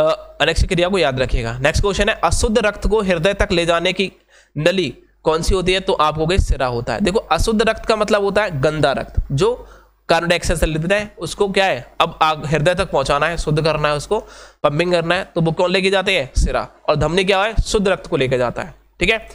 अनैच्छिक क्रिया को याद रखिएगा नेक्स्ट क्वेश्चन है अशुद्ध रक्त को हृदय तक ले जाने की नली कौन सी होती है तो आप गए सिरा होता है देखो अशुद्ध रक्त का मतलब होता है गंदा रक्त जो कार्बन डाइऑक्साइड से लेते हैं उसको क्या है अब हृदय तक पहुंचाना है शुद्ध करना है उसको पंपिंग करना है तो वो कौन लेके जाते हैं सिरा और धमनी क्या है शुद्ध रक्त को लेकर जाता है ठीक है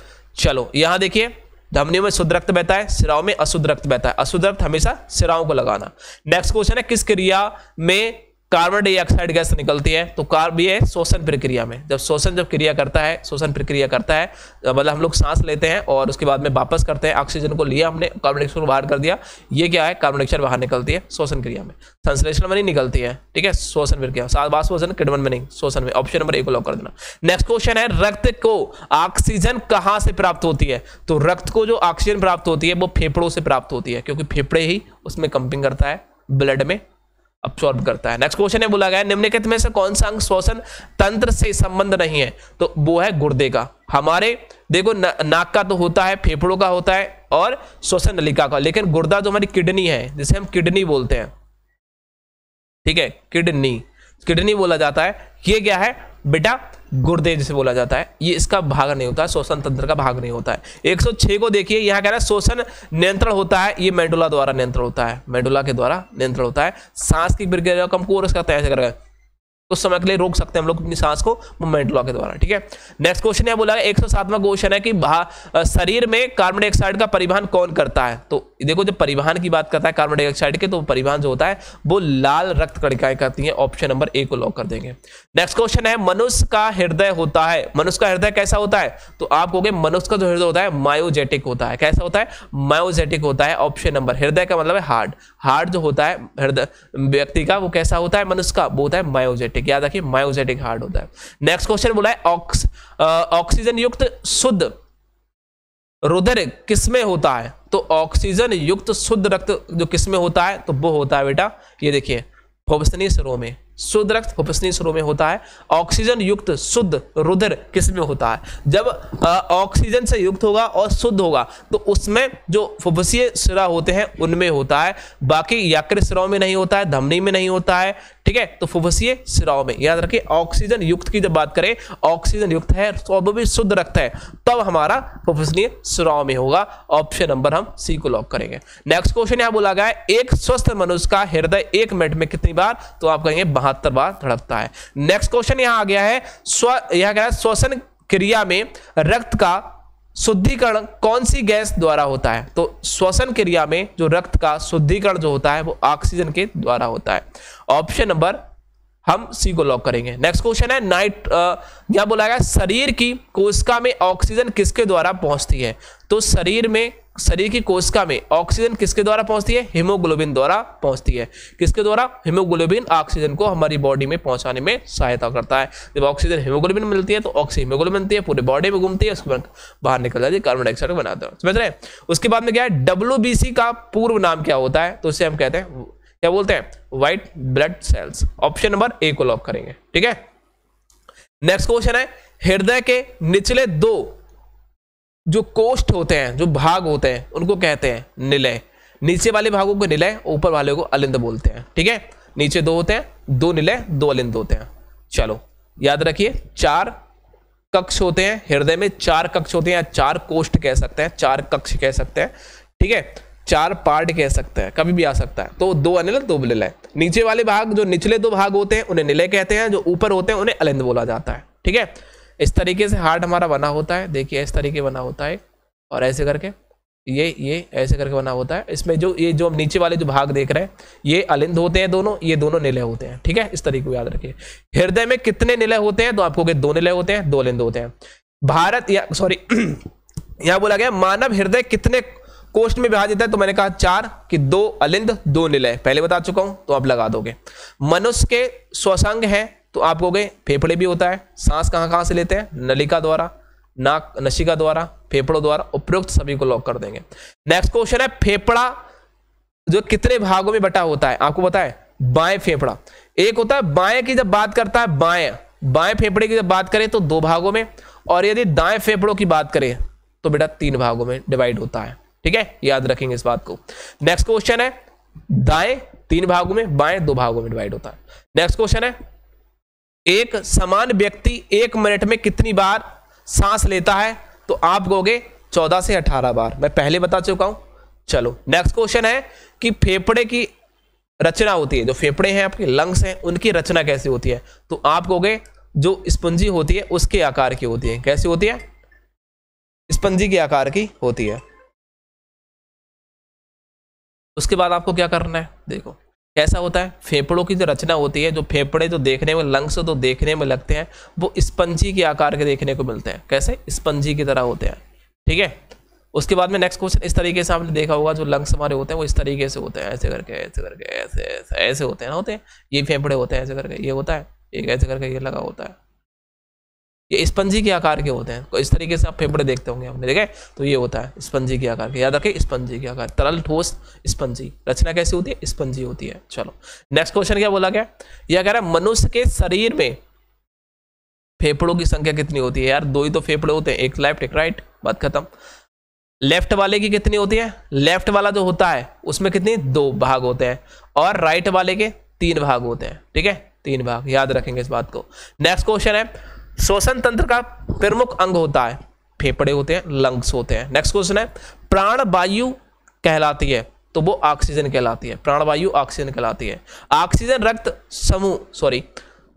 चलो यहां देखिए धमनियों में शुद्ध रक्त बहता है सिराओं में अशुद्ध रक्त बहता है अशुद्ध रक्त हमेशा सिराओं को लगाना नेक्स्ट क्वेश्चन है किस क्रिया में कार्बन डाइऑक्साइड गैस निकलती है तो कार्ब ये शोषण प्रक्रिया में जब शोषण जब क्रिया करता है शोषण प्रक्रिया करता है मतलब हम लोग सांस लेते हैं और उसके बाद में वापस करते हैं ऑक्सीजन को लिया हमने कार्बन डाइऑक्साइड बाहर कर दिया ये क्या है कार्बन डाइऑक्साइड बाहर निकलती है शोषण क्रिया में संश्लेषण में नहीं निकलती है ठीक है शोषण प्रक्रिया सात शोषण किडवन में नहीं शोषण में ऑप्शन नंबर एक को लॉक कर देना नेक्स्ट क्वेश्चन है रक्त को ऑक्सीजन कहाँ से प्राप्त होती है तो रक्त को जो ऑक्सीजन प्राप्त होती है वो फेफड़ों से प्राप्त होती है क्योंकि फेफड़े ही उसमें कंपिंग करता है ब्लड में अब्सॉर्ब करता है नेक्स्ट क्वेश्चन बोला गया निम्नलिखित में से कौन सा अंग श्वसन तंत्र से संबंध नहीं है तो वो है गुर्दे का हमारे देखो ना, नाक का तो होता है फेफड़ों का होता है और श्वसन नलिका का लेकिन गुर्दा जो हमारी किडनी है जिसे हम किडनी बोलते हैं ठीक है किडनी किडनी बोला जाता है ये क्या है बेटा गुर्दे जिसे बोला जाता है ये इसका भाग नहीं होता है शोषण तंत्र का भाग नहीं होता है 106 को देखिए यहाँ कह रहा है शोषण नियंत्रण होता है ये मेडुला द्वारा नियंत्रण होता है मेडुला के द्वारा नियंत्रण होता है सांस की प्रक्रिया कम को और इसका तय करेगा कुछ समय के लिए रोक सकते हैं हम लोग अपनी सांस को मूवमेंट लॉ के द्वारा ठीक है नेक्स्ट क्वेश्चन है बोला एक सौ सातवा क्वेश्चन है कि शरीर में कार्बन डाइऑक्साइड का परिवहन कौन करता है तो देखो जब परिवहन की बात करता है कार्बन डाइऑक्साइड के तो परिवहन जो होता है वो लाल रक्त कणिकाएं करती है ऑप्शन नंबर ए को लॉक कर देंगे नेक्स्ट क्वेश्चन है मनुष्य का हृदय होता है मनुष्य का हृदय कैसा होता है तो आप कहोगे मनुष्य का जो हृदय होता है मायोजेटिक होता है कैसा होता है मायोजेटिक होता है ऑप्शन नंबर हृदय का मतलब है हार्ट हार्ट जो होता है हृदय व्यक्ति का वो कैसा होता है मनुष्य का वो होता है मायोजेटिक मायोजेटिक याद रखिए मायोजेटिक हार्ट होता है नेक्स्ट क्वेश्चन बोला है ऑक्स ऑक्सीजन uh, युक्त शुद्ध रुधिर किसमें होता है तो ऑक्सीजन युक्त शुद्ध रक्त जो किसमें होता है तो वो होता है बेटा ये देखिए फोबसनी सरो में शुद्ध रक्त उपस्नी स्वरों में होता है ऑक्सीजन युक्त शुद्ध रुधिर किस में होता है जब ऑक्सीजन से युक्त होगा और शुद्ध होगा तो उसमें जो फुफसीय सिरा होते हैं उनमें होता है बाकी याकृत सिराओं में नहीं होता है धमनी में नहीं होता है ठीक है तो फुफसीय सिराओं में याद रखिए ऑक्सीजन युक्त की जब बात करें ऑक्सीजन युक्त है तो भी शुद्ध रक्त है तब तो हमारा फुफसनीय सिराओं में होगा ऑप्शन नंबर हम सी को लॉक करेंगे नेक्स्ट क्वेश्चन यहां बोला गया है एक स्वस्थ मनुष्य का हृदय एक मिनट में कितनी बार तो आप कहेंगे बहत्तर बार धड़कता है नेक्स्ट क्वेश्चन यहां आ गया है स्व यह कह रहा है श्वसन क्रिया में रक्त का शुद्धिकरण कौन सी गैस द्वारा होता है तो श्वसन क्रिया में जो रक्त का शुद्धिकरण जो होता है वो ऑक्सीजन के द्वारा होता है ऑप्शन नंबर हम सी को लॉक करेंगे नेक्स्ट क्वेश्चन है नाइट यहां बोला गया शरीर की कोशिका में ऑक्सीजन किसके द्वारा पहुंचती है तो शरीर में शरीर की कोशिका में ऑक्सीजन किसके द्वारा पहुंचती है हीमोग्लोबिन द्वारा पहुंचती है किसके द्वारा हीमोग्लोबिन ऑक्सीजन को हमारी बॉडी में पहुंचाने में सहायता करता है जब ऑक्सीजन हीमोग्लोबिन मिलती है तो ऑक्सी हीमोग्लोबिन मिलती है पूरे बॉडी में घूमती है उसके बाद बाहर निकल जाती है कार्बन डाइऑक्साइड बनाते हैं समझ रहे उसके बाद में क्या है डब्ल्यू का पूर्व नाम क्या होता है तो उसे हम कहते हैं क्या बोलते हैं white blood cells option number A को लॉक करेंगे ठीक है नेक्स्ट क्वेश्चन है हृदय के निचले दो जो कोष्ठ होते हैं जो भाग होते हैं उनको कहते हैं निलय नीचे वाले भागों को निलय ऊपर वाले को अलिंद बोलते हैं ठीक है नीचे दो होते हैं दो निलय दो अलिंद होते हैं चलो याद रखिए चार कक्ष होते हैं हृदय में चार कक्ष होते हैं या चार कोष्ठ कह सकते हैं चार कक्ष कह सकते हैं ठीक है चार पार्ट कह सकते हैं कभी भी आ सकता है तो दो अनिल दो निलय नीचे वाले भाग जो निचले दो भाग होते हैं उन्हें निलय कहते हैं जो ऊपर होते हैं उन्हें अलिंद बोला जाता है ठीक है इस तरीके से हार्ट हमारा बना होता है देखिए इस तरीके बना होता है और ऐसे करके ये ये ऐसे करके बना होता है इसमें जो ये जो हम नीचे वाले जो भाग देख रहे हैं ये अलिंद होते हैं दोनों ये दोनों निलय होते हैं ठीक है इस तरीके को याद रखिए हृदय में कितने निलय होते हैं तो आपको दो निलय होते हैं दो लिंद होते हैं भारत या सॉरी <clears throat> यहाँ बोला गया मानव हृदय कितने कोष्ट में विभाजित है तो मैंने कहा चार कि दो अलिंद दो निलय पहले बता चुका हूं तो आप लगा दोगे मनुष्य के स्वसंग हैं तो आप कहोगे फेफड़े भी होता है सांस कहाँ कहाँ से लेते हैं नलिका द्वारा नाक नशिका द्वारा फेफड़ों द्वारा उपयुक्त सभी को लॉक कर देंगे नेक्स्ट क्वेश्चन है फेफड़ा जो कितने भागों में बटा होता है आपको बताए बाएं फेफड़ा एक होता है बाएं की जब बात करता है बाएं बाएं फेफड़े की जब बात करें तो दो भागों में और यदि दाएं फेफड़ों की बात करें तो बेटा तीन भागों में डिवाइड होता है ठीक है याद रखेंगे इस बात को नेक्स्ट क्वेश्चन है दाएं तीन भागों में बाएं दो भागों में डिवाइड होता है नेक्स्ट क्वेश्चन है एक समान व्यक्ति एक मिनट में कितनी बार सांस लेता है तो आप कहोगे 14 से 18 बार मैं पहले बता चुका हूं चलो नेक्स्ट क्वेश्चन है कि फेफड़े की रचना होती है जो फेफड़े हैं आपके लंग्स हैं उनकी रचना कैसे होती है तो आप कहोगे जो स्पंजी होती है उसके आकार की होती है कैसी होती है स्पंजी के आकार की होती है उसके बाद आपको क्या करना है देखो कैसा होता है फेफड़ों की जो रचना होती है जो फेफड़े जो देखने में लंग्स जो देखने में लगते हैं वो स्पंजी के आकार के देखने को मिलते हैं कैसे स्पंजी की तरह होते हैं ठीक है उसके बाद में नेक्स्ट क्वेश्चन इस तरीके से आपने देखा होगा जो लंग्स हमारे होते हैं वो इस तरीके से होते हैं ऐसे करके ऐसे करके ऐसे ऐसे ऐसे होते हैं ना होते हैं ये फेफड़े होते हैं ऐसे करके ये होता है एक ऐसे करके ये लगा होता है ये स्पंजी के आकार के होते हैं तो इस तरीके से आप फेफड़े देखते होंगे आपने देखे तो ये होता है स्पंजी के आकार के याद रखें स्पंजी के आकार तरल ठोस स्पंजी रचना कैसी होती है स्पंजी होती है चलो नेक्स्ट क्वेश्चन क्या बोला गया यह कह रहा है मनुष्य के शरीर में फेफड़ों की संख्या कितनी होती है यार दो ही तो फेफड़े होते हैं एक लेफ्ट एक राइट बात खत्म लेफ्ट वाले की कितनी होती है लेफ्ट वाला जो होता है उसमें कितनी दो भाग होते हैं और राइट वाले के तीन भाग होते हैं ठीक है तीन भाग याद रखेंगे इस बात को नेक्स्ट क्वेश्चन है श्वसन तंत्र का प्रमुख अंग होता है फेफड़े होते हैं लंग्स होते हैं नेक्स्ट क्वेश्चन है प्राण वायु कहलाती है तो वो ऑक्सीजन कहलाती है प्राणवायु ऑक्सीजन कहलाती है ऑक्सीजन रक्त समूह सॉरी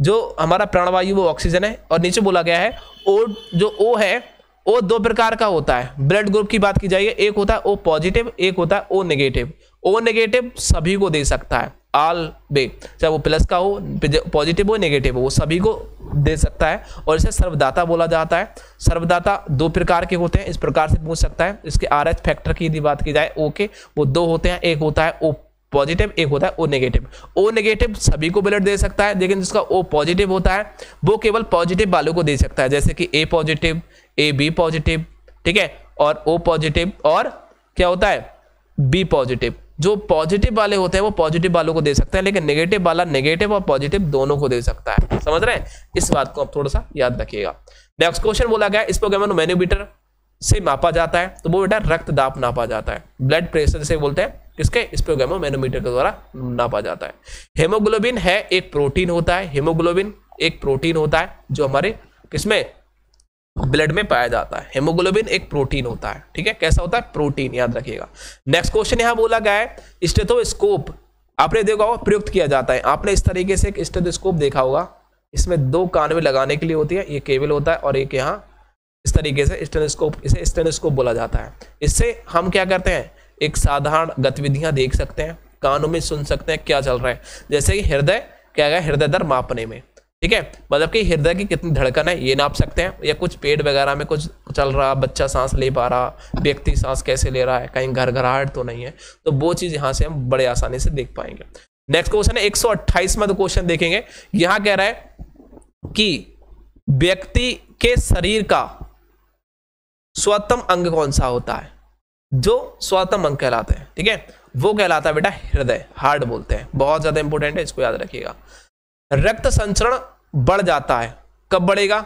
जो हमारा प्राणवायु वो ऑक्सीजन है और नीचे बोला गया है ओ जो ओ है ओ दो प्रकार का होता है ब्लड ग्रुप की बात की जाइए एक होता है ओ पॉजिटिव एक होता है ओ नेगेटिव ओ नेगेटिव सभी को दे सकता है आल बे चाहे वो प्लस का हो पॉजिटिव हो नेगेटिव हो वो सभी को दे सकता है और इसे सर्वदाता बोला जाता है सर्वदाता दो प्रकार के होते हैं इस प्रकार से पूछ सकता है इसके आर एच फैक्टर की यदि बात की जाए ओ के वो दो होते हैं एक होता है ओ पॉजिटिव एक होता है ओ नेगेटिव ओ नेगेटिव सभी को ब्लड दे सकता है लेकिन जिसका ओ पॉजिटिव होता है वो केवल पॉजिटिव वालों को दे सकता है जैसे कि A positive A B positive ठीक है और ओ पॉजिटिव और क्या होता है बी पॉजिटिव जो पॉजिटिव वाले होते हैं वो पॉजिटिव वालों को दे सकते हैं लेकिन नेगेटिव वाला नेगेटिव और पॉजिटिव दोनों को दे सकता है समझ रहे हैं इस बात को आप थोड़ा सा याद रखिएगा नेक्स्ट क्वेश्चन बोला गया इस प्रोग्राम में मैनोमीटर से मापा जाता है तो वो बेटा रक्त नापा जाता है ब्लड प्रेशर से बोलते हैं किसके इस प्रोग्राम में मैनोमीटर के द्वारा नापा जाता है हेमोग्लोबिन है एक प्रोटीन होता है हेमोग्लोबिन एक प्रोटीन होता है जो हमारे किसमें ब्लड में पाया जाता है हेमोग्लोबिन एक प्रोटीन होता है ठीक है कैसा होता है प्रोटीन याद रखिएगा नेक्स्ट क्वेश्चन यहाँ बोला गया है स्टेथोस्कोप आपने देखा होगा प्रयुक्त किया जाता है आपने इस तरीके से एक स्टेथोस्कोप देखा होगा इसमें दो कान में लगाने के लिए होती है ये केबल होता है और एक यहाँ इस तरीके से स्टेनोस्कोप इसे स्टेनोस्कोप बोला जाता है इससे हम क्या करते हैं एक साधारण गतिविधियां देख सकते हैं कानों में सुन सकते हैं क्या चल रहा है जैसे कि हृदय क्या गया हृदय दर मापने में ठीक है मतलब कि हृदय की कितनी धड़कन है ये नाप सकते हैं या कुछ पेट वगैरह में कुछ चल रहा बच्चा सांस ले पा रहा व्यक्ति सांस कैसे ले रहा है कहीं घर घराहट तो नहीं है तो वो चीज़ यहाँ से हम बड़े आसानी से देख पाएंगे नेक्स्ट क्वेश्चन है एक सौ क्वेश्चन देखेंगे यहाँ कह रहा है कि व्यक्ति के शरीर का स्वतम अंग कौन सा होता है जो स्वतम अंग कहलाते हैं ठीक है वो कहलाता है बेटा हृदय हार्ट बोलते हैं बहुत ज़्यादा इंपॉर्टेंट है इसको याद रखिएगा रक्त संचरण बढ़ जाता है कब बढ़ेगा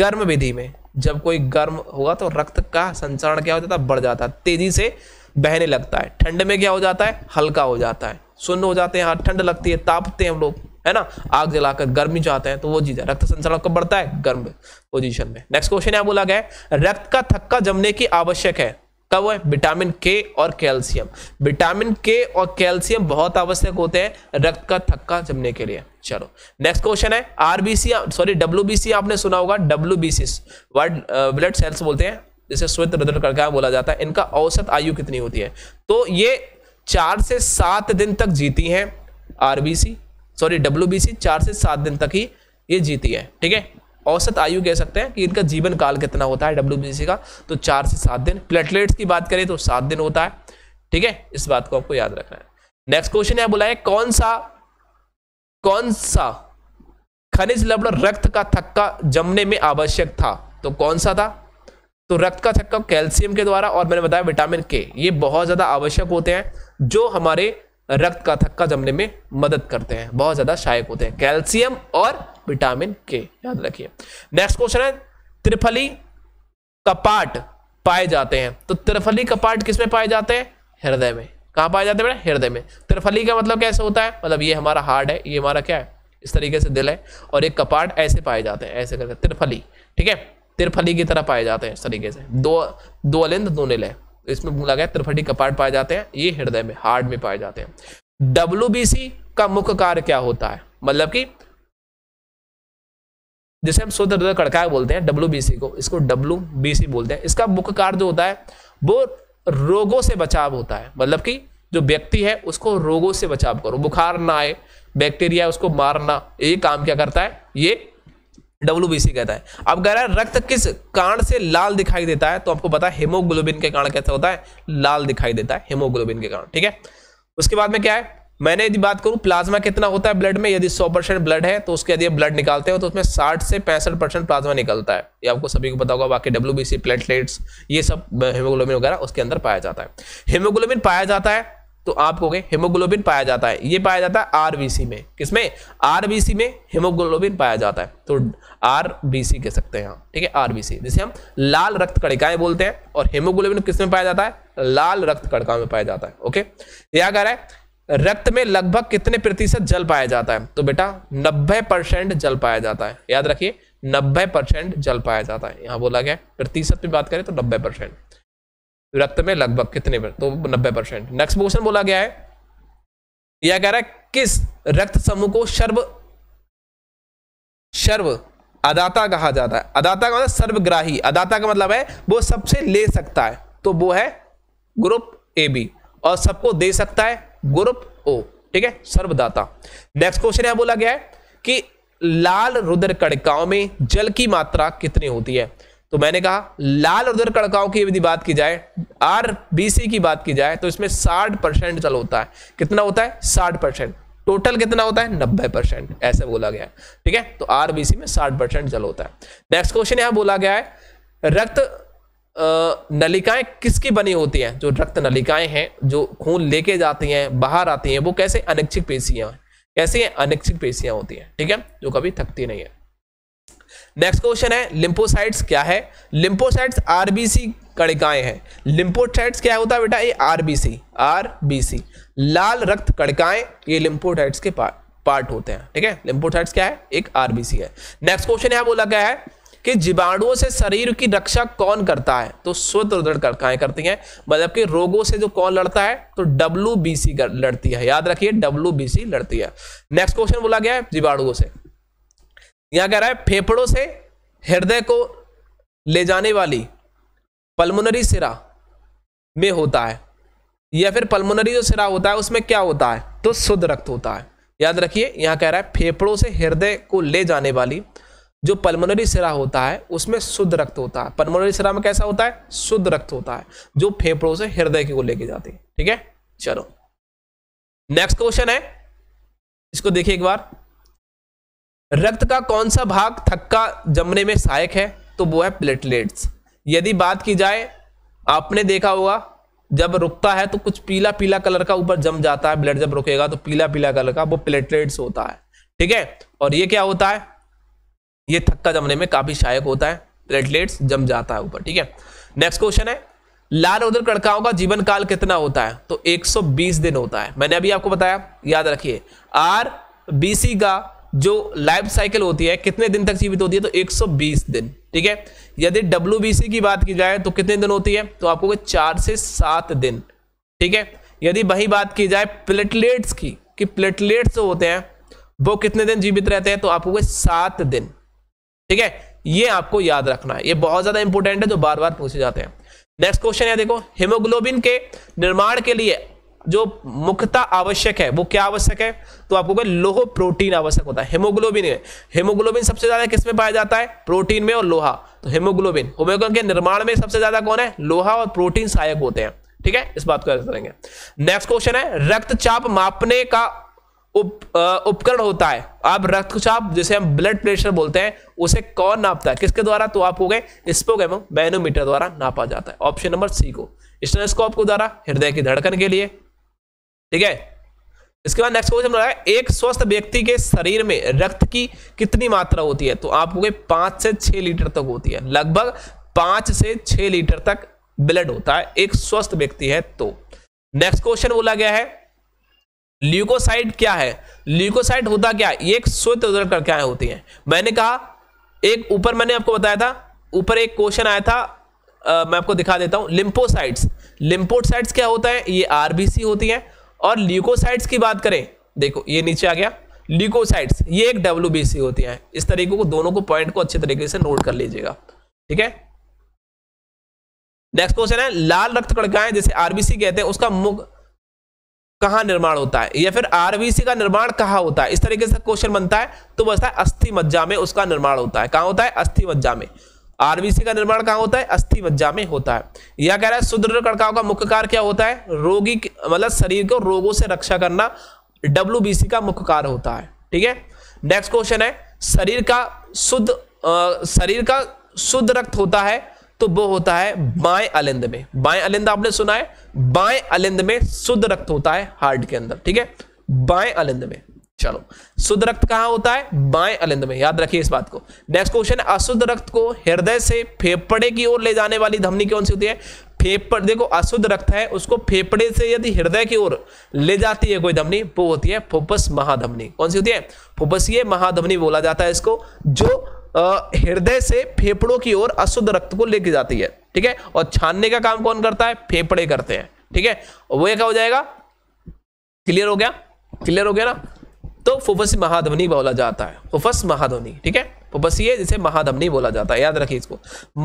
गर्म विधि में जब कोई गर्म होगा तो रक्त का संचरण क्या हो जाता है बढ़ जाता है तेजी से बहने लगता है ठंड में क्या हो जाता है हल्का हो जाता है सुन्न हो जाते हैं हाँ ठंड लगती है तापते हैं हम लोग है ना आग जलाकर गर्मी चाहते हैं तो वो चीज है रक्त संचरण कब बढ़ता है गर्म पोजीशन में नेक्स्ट क्वेश्चन यहां बोला गया है रक्त का थक्का जमने की आवश्यक है कब है विटामिन के और कैल्शियम विटामिन के और कैल्शियम बहुत आवश्यक होते हैं रक्त का थक्का जमने के लिए चलो नेक्स्ट क्वेश्चन है आरबीसी सॉरी डब्ल्यू आपने सुना होगा डब्ल्यूबीसी वर्ड ब्लड सेल्स बोलते हैं जिसे स्वित हृदय करके बोला जाता है इनका औसत आयु कितनी होती है तो ये चार से सात दिन तक जीती है आरबीसी सॉरी डब्ल्यू बी से सात दिन तक ही ये जीती है ठीक है औसत आयु कह सकते हैं कि इनका जीवन काल कितना होता है डब्ल्यू का तो चार से सात दिन प्लेटलेट्स की बात करें तो सात दिन होता है ठीक है इस बात को आपको याद रखना है नेक्स्ट क्वेश्चन है बोला है कौन सा कौन सा खनिज लवण रक्त का थक्का जमने में आवश्यक था तो कौन सा था तो रक्त का थक्का कैल्शियम के द्वारा और मैंने बताया विटामिन के ये बहुत ज़्यादा आवश्यक होते हैं जो हमारे रक्त का थक्का जमने में मदद करते हैं बहुत ज़्यादा सहायक होते हैं कैल्शियम और विटामिन के याद रखिए नेक्स्ट क्वेश्चन है त्रिफली कपाट पाए जाते हैं तो त्रिफली कपाट किसमें पाए जाते हैं हृदय में कहा पाए जाते हैं हृदय में त्रिफली का मतलब कैसे होता है मतलब ये हमारा हार्ट है ये हमारा क्या है इस तरीके से दिल है और एक कपाट ऐसे पाए जाते हैं ऐसे करके त्रिफली ठीक है त्रिफली की तरह पाए जाते हैं इस तरीके से दो दो अलिंद दो निलय इसमें बोला गया त्रिफली कपाट पाए जाते हैं ये हृदय में हार्ड में पाए जाते हैं डब्ल्यू का मुख्य कार्य क्या होता है मतलब कि जिसे हम शुद्ध हृदय कड़काय बोलते हैं डब्ल्यू को इसको डब्ल्यू बोलते हैं इसका मुख्य कार्य जो होता है वो रोगों से बचाव होता है मतलब कि जो व्यक्ति है उसको रोगों से बचाव करो बुखार ना आए बैक्टीरिया उसको मारना ये काम क्या करता है ये डब्ल्यू कहता है अब कह रहा है रक्त किस कारण से लाल दिखाई देता है तो आपको पता है हेमोग्लोबिन के कारण कैसा होता है लाल दिखाई देता है हेमोग्लोबिन के कारण ठीक है उसके बाद में क्या है मैंने यदि बात करूं प्लाज्मा कितना होता है ब्लड में यदि 100 परसेंट ब्लड है तो उसके यदि ब्लड निकालते हो तो उसमें 60 से पैंसठ परसेंट प्लाज्मा निकलता है ये आपको सभी को पता होगा बाकी डब्ल्यू प्लेटलेट्स ये सब हीमोग्लोबिन वगैरह उसके अंदर पाया जाता है हीमोग्लोबिन पाया जाता है तो आप कहोगे हीमोग्लोबिन पाया जाता है ये पाया जाता है आरबीसी में किसमें आरबीसी में हिमोग्लोबिन पाया जाता है तो आरबीसी कह सकते हैं ठीक है आरबीसी जिसे हम लाल रक्त कड़िकाएं बोलते हैं और हीमोग्लोबिन किसमें पाया जाता है लाल रक्त कड़का में पाया जाता है ओके क्या तो कह रहा है रक्त में लगभग कितने प्रतिशत जल पाया जाता है तो बेटा 90 परसेंट जल पाया जाता है याद रखिए 90 परसेंट जल पाया जाता है यहाँ बोला गया प्रतिशत में बात करें तो 90 परसेंट रक्त में लगभग कितने पर? तो 90 परसेंट नेक्स्ट क्वेश्चन बोला गया है यह कह रहा है किस रक्त समूह को सर्व सर्व अदाता कहा जाता है अदाता का मतलब सर्वग्राही अदाता का मतलब है वो सबसे ले सकता है तो वो है ग्रुप ए बी और सबको दे सकता है ग्रुप ओ ठीक है सर्वदाता नेक्स्ट क्वेश्चन यहां बोला गया है कि लाल रुद्र कड़काओं में जल की मात्रा कितनी होती है तो मैंने कहा लाल रुद्र कड़काओं की यदि बात की जाए आर बी सी की बात की जाए तो इसमें साठ परसेंट जल होता है कितना होता है साठ परसेंट टोटल कितना होता है नब्बे परसेंट ऐसे बोला गया है ठीक है तो सी में साठ परसेंट जल होता है नेक्स्ट क्वेश्चन यहां बोला गया है रक्त नलिकाएं किसकी बनी होती हैं जो रक्त नलिकाएं हैं जो खून लेके जाती हैं बाहर आती हैं वो कैसे अनिच्छिक पेशियां कैसे अनिच्छिक पेशियां होती हैं ठीक है जो कभी थकती नहीं है नेक्स्ट क्वेश्चन है लिंपोसाइट्स क्या है लिंपोसाइट्स आरबीसी कणिकाएं हैं लिम्फोसाइट्स क्या होता है बेटा ये आरबीसी आरबीसी लाल रक्त कणिकाएं ये लिम्फोसाइट्स के पार्ट पार्ट होते हैं ठीक है लिम्फोसाइट्स क्या है एक आरबीसी है नेक्स्ट क्वेश्चन यहां बोला क्या है कि जीवाणुओं से शरीर की रक्षा कौन करता है तो स्वतः करती हैं मतलब कि रोगों से जो कौन लड़ता है तो डब्ल्यू लड़ती है याद रखिए डब्ल्यू लड़ती है नेक्स्ट क्वेश्चन बोला गया है जीवाणुओं से यहां कह रहा है फेफड़ों से हृदय को ले जाने वाली पल्मोनरी सिरा में होता है या फिर पल्मोनरी जो सिरा होता है उसमें क्या होता है तो शुद्ध रक्त होता है याद रखिए यहां कह रहा है फेफड़ों से हृदय को ले जाने वाली जो पल्मोनरी सिरा होता है उसमें शुद्ध रक्त होता है पल्मोनरी सिरा में कैसा होता है शुद्ध रक्त होता है जो फेफड़ों से हृदय की ओर लेके जाते हैं ठीक है चलो नेक्स्ट क्वेश्चन है इसको देखिए एक बार रक्त का कौन सा भाग थक्का जमने में सहायक है तो वो है प्लेटलेट्स यदि बात की जाए आपने देखा होगा जब रुकता है तो कुछ पीला पीला कलर का ऊपर जम जाता है ब्लड जब रुकेगा तो पीला पीला कलर का वो प्लेटलेट्स होता है ठीक है और ये क्या होता है ये थक्का जमने में काफ़ी सहायक होता है प्लेटलेट्स जम जाता है ऊपर ठीक है नेक्स्ट क्वेश्चन है लाल उदर कड़काओं का जीवन काल कितना होता है तो 120 दिन होता है मैंने अभी आपको बताया याद रखिए आर बी का जो लाइफ साइकिल होती है कितने दिन तक जीवित होती है तो 120 दिन ठीक है यदि डब्ल्यू की बात की जाए तो कितने दिन होती है तो आपको चार से सात दिन ठीक है यदि वही बात की जाए प्लेटलेट्स की कि प्लेटलेट्स जो होते हैं वो कितने दिन जीवित रहते हैं तो आपको सात दिन ठीक है ये आपको याद रखना है ये बहुत ज्यादा इंपॉर्टेंट है जो बार बार पूछे जाते हैं नेक्स्ट क्वेश्चन है देखो हिमोग्लोबिन के निर्माण के लिए जो मुख्यता आवश्यक है वो क्या आवश्यक है तो आपको लोह प्रोटीन आवश्यक होता है हेमोग्लोबिन है हेमोग्लोबिन सबसे ज्यादा किस में पाया जाता है प्रोटीन में और लोहा तो हेमोग्लोबिन होमोग्लोबिन के निर्माण में सबसे ज्यादा कौन है लोहा और प्रोटीन सहायक होते हैं ठीक है इस बात को करेंगे नेक्स्ट क्वेश्चन है रक्तचाप मापने का उप उपकरण होता है आप रक्तचाप जिसे हम ब्लड प्रेशर बोलते हैं उसे कौन नापता है किसके द्वारा तो आप हो गए स्पोगेम बैनोमीटर द्वारा नापा जाता है ऑप्शन नंबर सी को स्टेनोस्कोप के द्वारा हृदय की धड़कन के लिए ठीक है इसके बाद नेक्स्ट क्वेश्चन है एक स्वस्थ व्यक्ति के शरीर में रक्त की कितनी मात्रा होती है तो आप हो गए पांच से छह लीटर तक होती है लगभग पांच से छह लीटर तक ब्लड होता है एक स्वस्थ व्यक्ति है तो नेक्स्ट क्वेश्चन बोला गया है ल्यूकोसाइड क्या है ल्यूकोसाइड होता क्या ये एक स्वित उदर कक्षाएं होती हैं मैंने कहा एक ऊपर मैंने आपको बताया था ऊपर एक क्वेश्चन आया था आ, मैं आपको दिखा देता हूँ लिम्पोसाइट्स लिम्पोसाइट्स क्या होता है ये आरबीसी होती है और ल्यूकोसाइट्स की बात करें देखो ये नीचे आ गया ल्यूकोसाइड्स ये एक डब्ल्यू होती है इस तरीके को दोनों को पॉइंट को अच्छे तरीके से नोट कर लीजिएगा ठीक है नेक्स्ट क्वेश्चन है लाल रक्त कणिकाएं जैसे आरबीसी कहते हैं उसका मुख्य कहाँ निर्माण होता है या फिर आरबीसी का निर्माण कहाँ होता है इस तरीके से क्वेश्चन बनता है तो बसता है अस्थि मज्जा में उसका निर्माण होता है कहाँ होता है अस्थि मज्जा में आरबीसी का निर्माण कहाँ होता है अस्थि मज्जा में होता है यह कह रहा है सुदृढ़ कड़काव का मुख्य कार्य क्या होता है रोगी मतलब शरीर को रोगों से रक्षा करना डब्ल्यू का मुख्य कार्य होता है ठीक है नेक्स्ट क्वेश्चन है शरीर का शुद्ध शरीर का शुद्ध रक्त होता है तो वो होता है बाएं अलिंद में बाएं अलिंद आपने सुना है बाएं अलिंद में शुद्ध रक्त होता है हार्ट के अंदर ठीक है बाएं अलिंद में चलो शुद्ध रक्त कहां होता है बाएं अलिंद में याद रखिए इस बात को नेक्स्ट क्वेश्चन अशुद्ध रक्त को हृदय से फेफड़े की ओर ले जाने वाली धमनी कौन सी होती है फेफड़े देखो अशुद्ध रक्त है उसको फेफड़े से यदि हृदय की ओर ले जाती है कोई धमनी वो होती है फोपस महाधमनी कौन सी होती है ये महाधमनी बोला जाता है इसको जो हृदय से फेफड़ों की ओर अशुद्ध रक्त को लेके जाती है ठीक है और छानने का काम कौन करता है फेफड़े करते हैं ठीक है वो क्या हो जाएगा क्लियर हो गया क्लियर हो गया ना तो फुफस महाध्वनि बोला जाता है फुफस महाध्वनि ठीक है फुफस ये जिसे महाध्वनि बोला जाता है याद रखिए इसको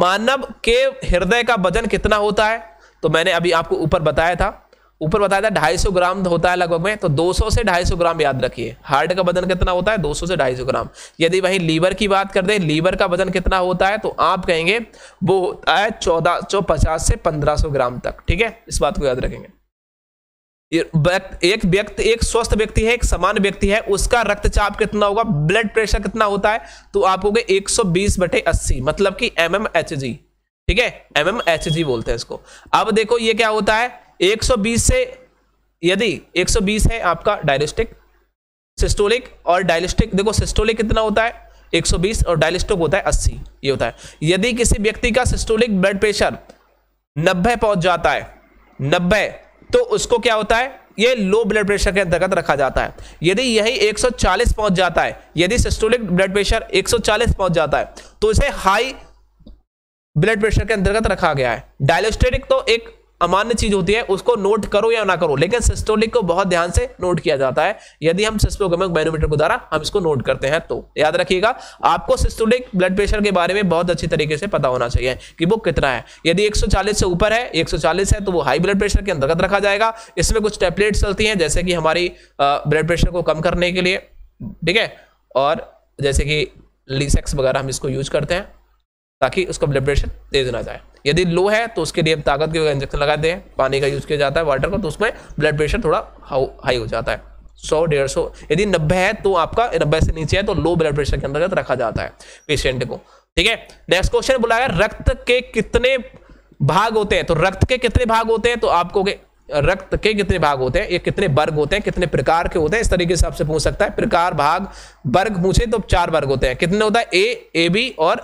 मानव के हृदय का वजन कितना होता है तो मैंने अभी आपको ऊपर बताया था ऊपर बताया था ढाई सौ ग्राम तो होता है लगभग में तो 200 से ढाई सौ ग्राम याद रखिए हार्ट का वजन कितना होता है 200 से ढाई सौ ग्राम यदि वहीं लीवर की बात कर दें लीवर का वजन कितना होता है तो आप कहेंगे वो होता है चौदह सौ पचास से 1500 ग्राम तक ठीक है इस बात को याद रखेंगे एक व्यक्ति एक स्वस्थ व्यक्ति है एक समान व्यक्ति है उसका रक्तचाप कितना होगा ब्लड प्रेशर कितना होता है तो आप सौ बीस बटे अस्सी मतलब कि एम ठीक है एम बोलते हैं इसको अब देखो ये क्या होता है 120 से यदि 120 है आपका डायलिस्टिक सिस्टोलिक और डायलिस्टिक देखो सिस्टोलिक कितना होता है 120 और डायलिस्टिक होता है 80 ये होता है यदि किसी व्यक्ति का सिस्टोलिक ब्लड प्रेशर 90 पहुंच जाता है 90 तो उसको क्या होता है ये लो ब्लड प्रेशर के अंतर्गत रखा जाता है यदि यही 140 पहुंच जाता है यदि सिस्टोलिक ब्लड प्रेशर 140 पहुंच जाता है तो इसे हाई ब्लड प्रेशर के अंतर्गत रखा गया है डायलिस्टेटिक तो एक अमान्य चीज होती है उसको नोट करो या ना करो लेकिन सिस्टोलिक को बहुत ध्यान से नोट किया जाता है यदि हम सिस्टोगमिक बैनोमीटर के द्वारा हम इसको नोट करते हैं तो याद रखिएगा आपको सिस्टोलिक ब्लड प्रेशर के बारे में बहुत अच्छी तरीके से पता होना चाहिए कि वो कितना है यदि 140 से ऊपर है 140 है तो वो हाई ब्लड प्रेशर के अंतर्गत रखा जाएगा इसमें कुछ टेबलेट्स चलती हैं जैसे कि हमारी ब्लड प्रेशर को कम करने के लिए ठीक है और जैसे कि लीसेक्स वगैरह हम इसको यूज करते हैं ताकि उसका ब्लड प्रेशर तेज ना जाए यदि लो है तो उसके लिए ताकत के इंजेक्शन लगाते हैं पानी का यूज़ किया जाता है वाटर का तो उसमें ब्लड प्रेशर थोड़ा हाई हो जाता है सौ डेढ़ सौ यदि नब्बे है तो आपका नब्बे से नीचे है तो लो ब्लड प्रेशर के अंतर्गत रखा जाता है पेशेंट को ठीक है नेक्स्ट क्वेश्चन बोला है रक्त के कितने भाग होते हैं तो रक्त के कितने भाग होते हैं तो आपको रक्त के कितने भाग होते हैं ये कितने वर्ग होते हैं कितने प्रकार के होते हैं इस तरीके से आपसे पूछ सकता है प्रकार भाग वर्ग पूछे तो चार वर्ग होते हैं कितने होता है ए ए बी और